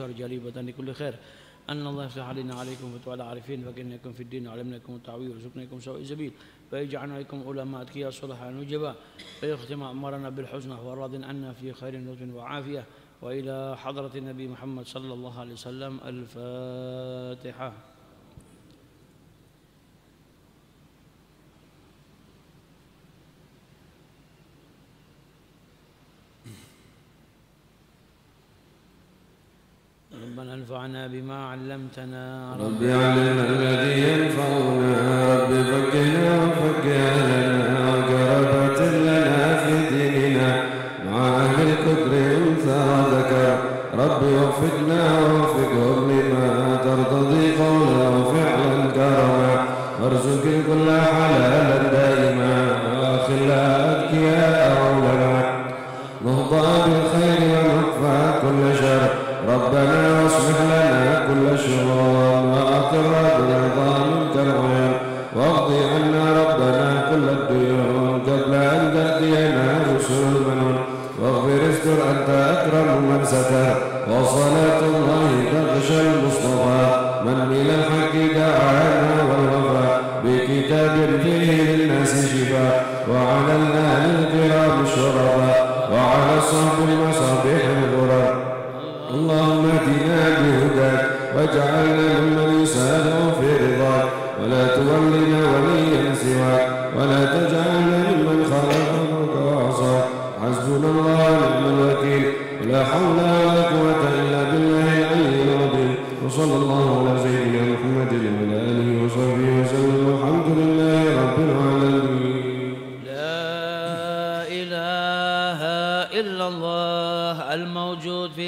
وشهر جليبة كل خير أن الله يفتح علينا عليكم فتوى العارفين فكنكم في الدين وعلمناكم التعويل ورزقناكم سوء السبيل فيجعلناكم علماء اتقياء صلحاء نجبا فيختم أمرنا بالحزن وراض عنا في خير لطف وعافية وإلى حضرة النبي محمد صلى الله عليه وسلم الفاتحة ربنا انفعنا بما علمتنا رب علمنا الذي ينفعنا رب فقنا وفقنا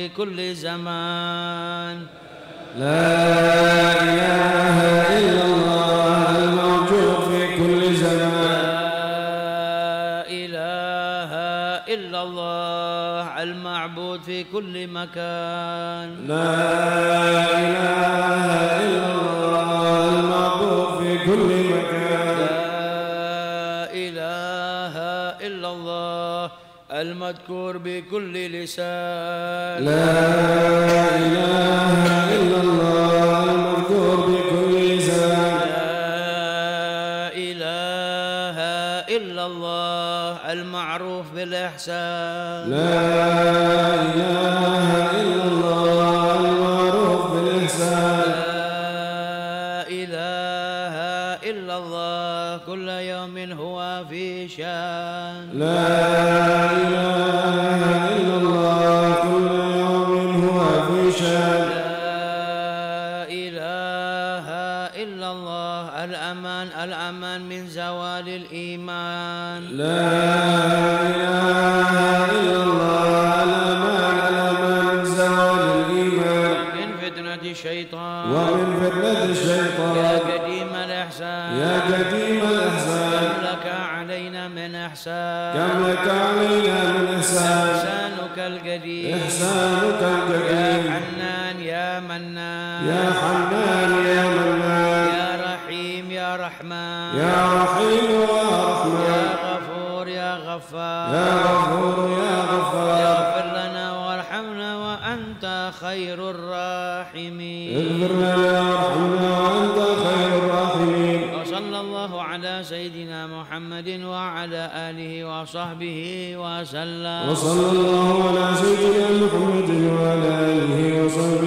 في كل زمان لا إله إلا الله الموجود في كل زمان لا إله إلا الله المعبود في كل مكان لا إله إلا الله المعبود في كل مكان المذكور بكل لسان لا إله إلا الله المذكور بكل لسان لا إله إلا الله المعروف بالإحسان لا إله أهل لا إله إلا الله الأمان الأمان زوال الإيمان من فتنة الشيطان ومن فتنة الشيطان يا قديم الإحسان يا قديم الإحسان كم لك علينا من إحسان كم لك علينا من إحسان إحسانك القديم إحسانك القديم يا حنان يا منان يا حنان يا غفور يا غفار اغفر لنا وارحمنا وأنت خير الراحمين اغفر لنا وارحمنا وأنت خير الراحمين وصلى الله على سيدنا محمد وعلى آله وصحبه وسلم وصلى الله على سيدنا محمد وعلى آله وصحبه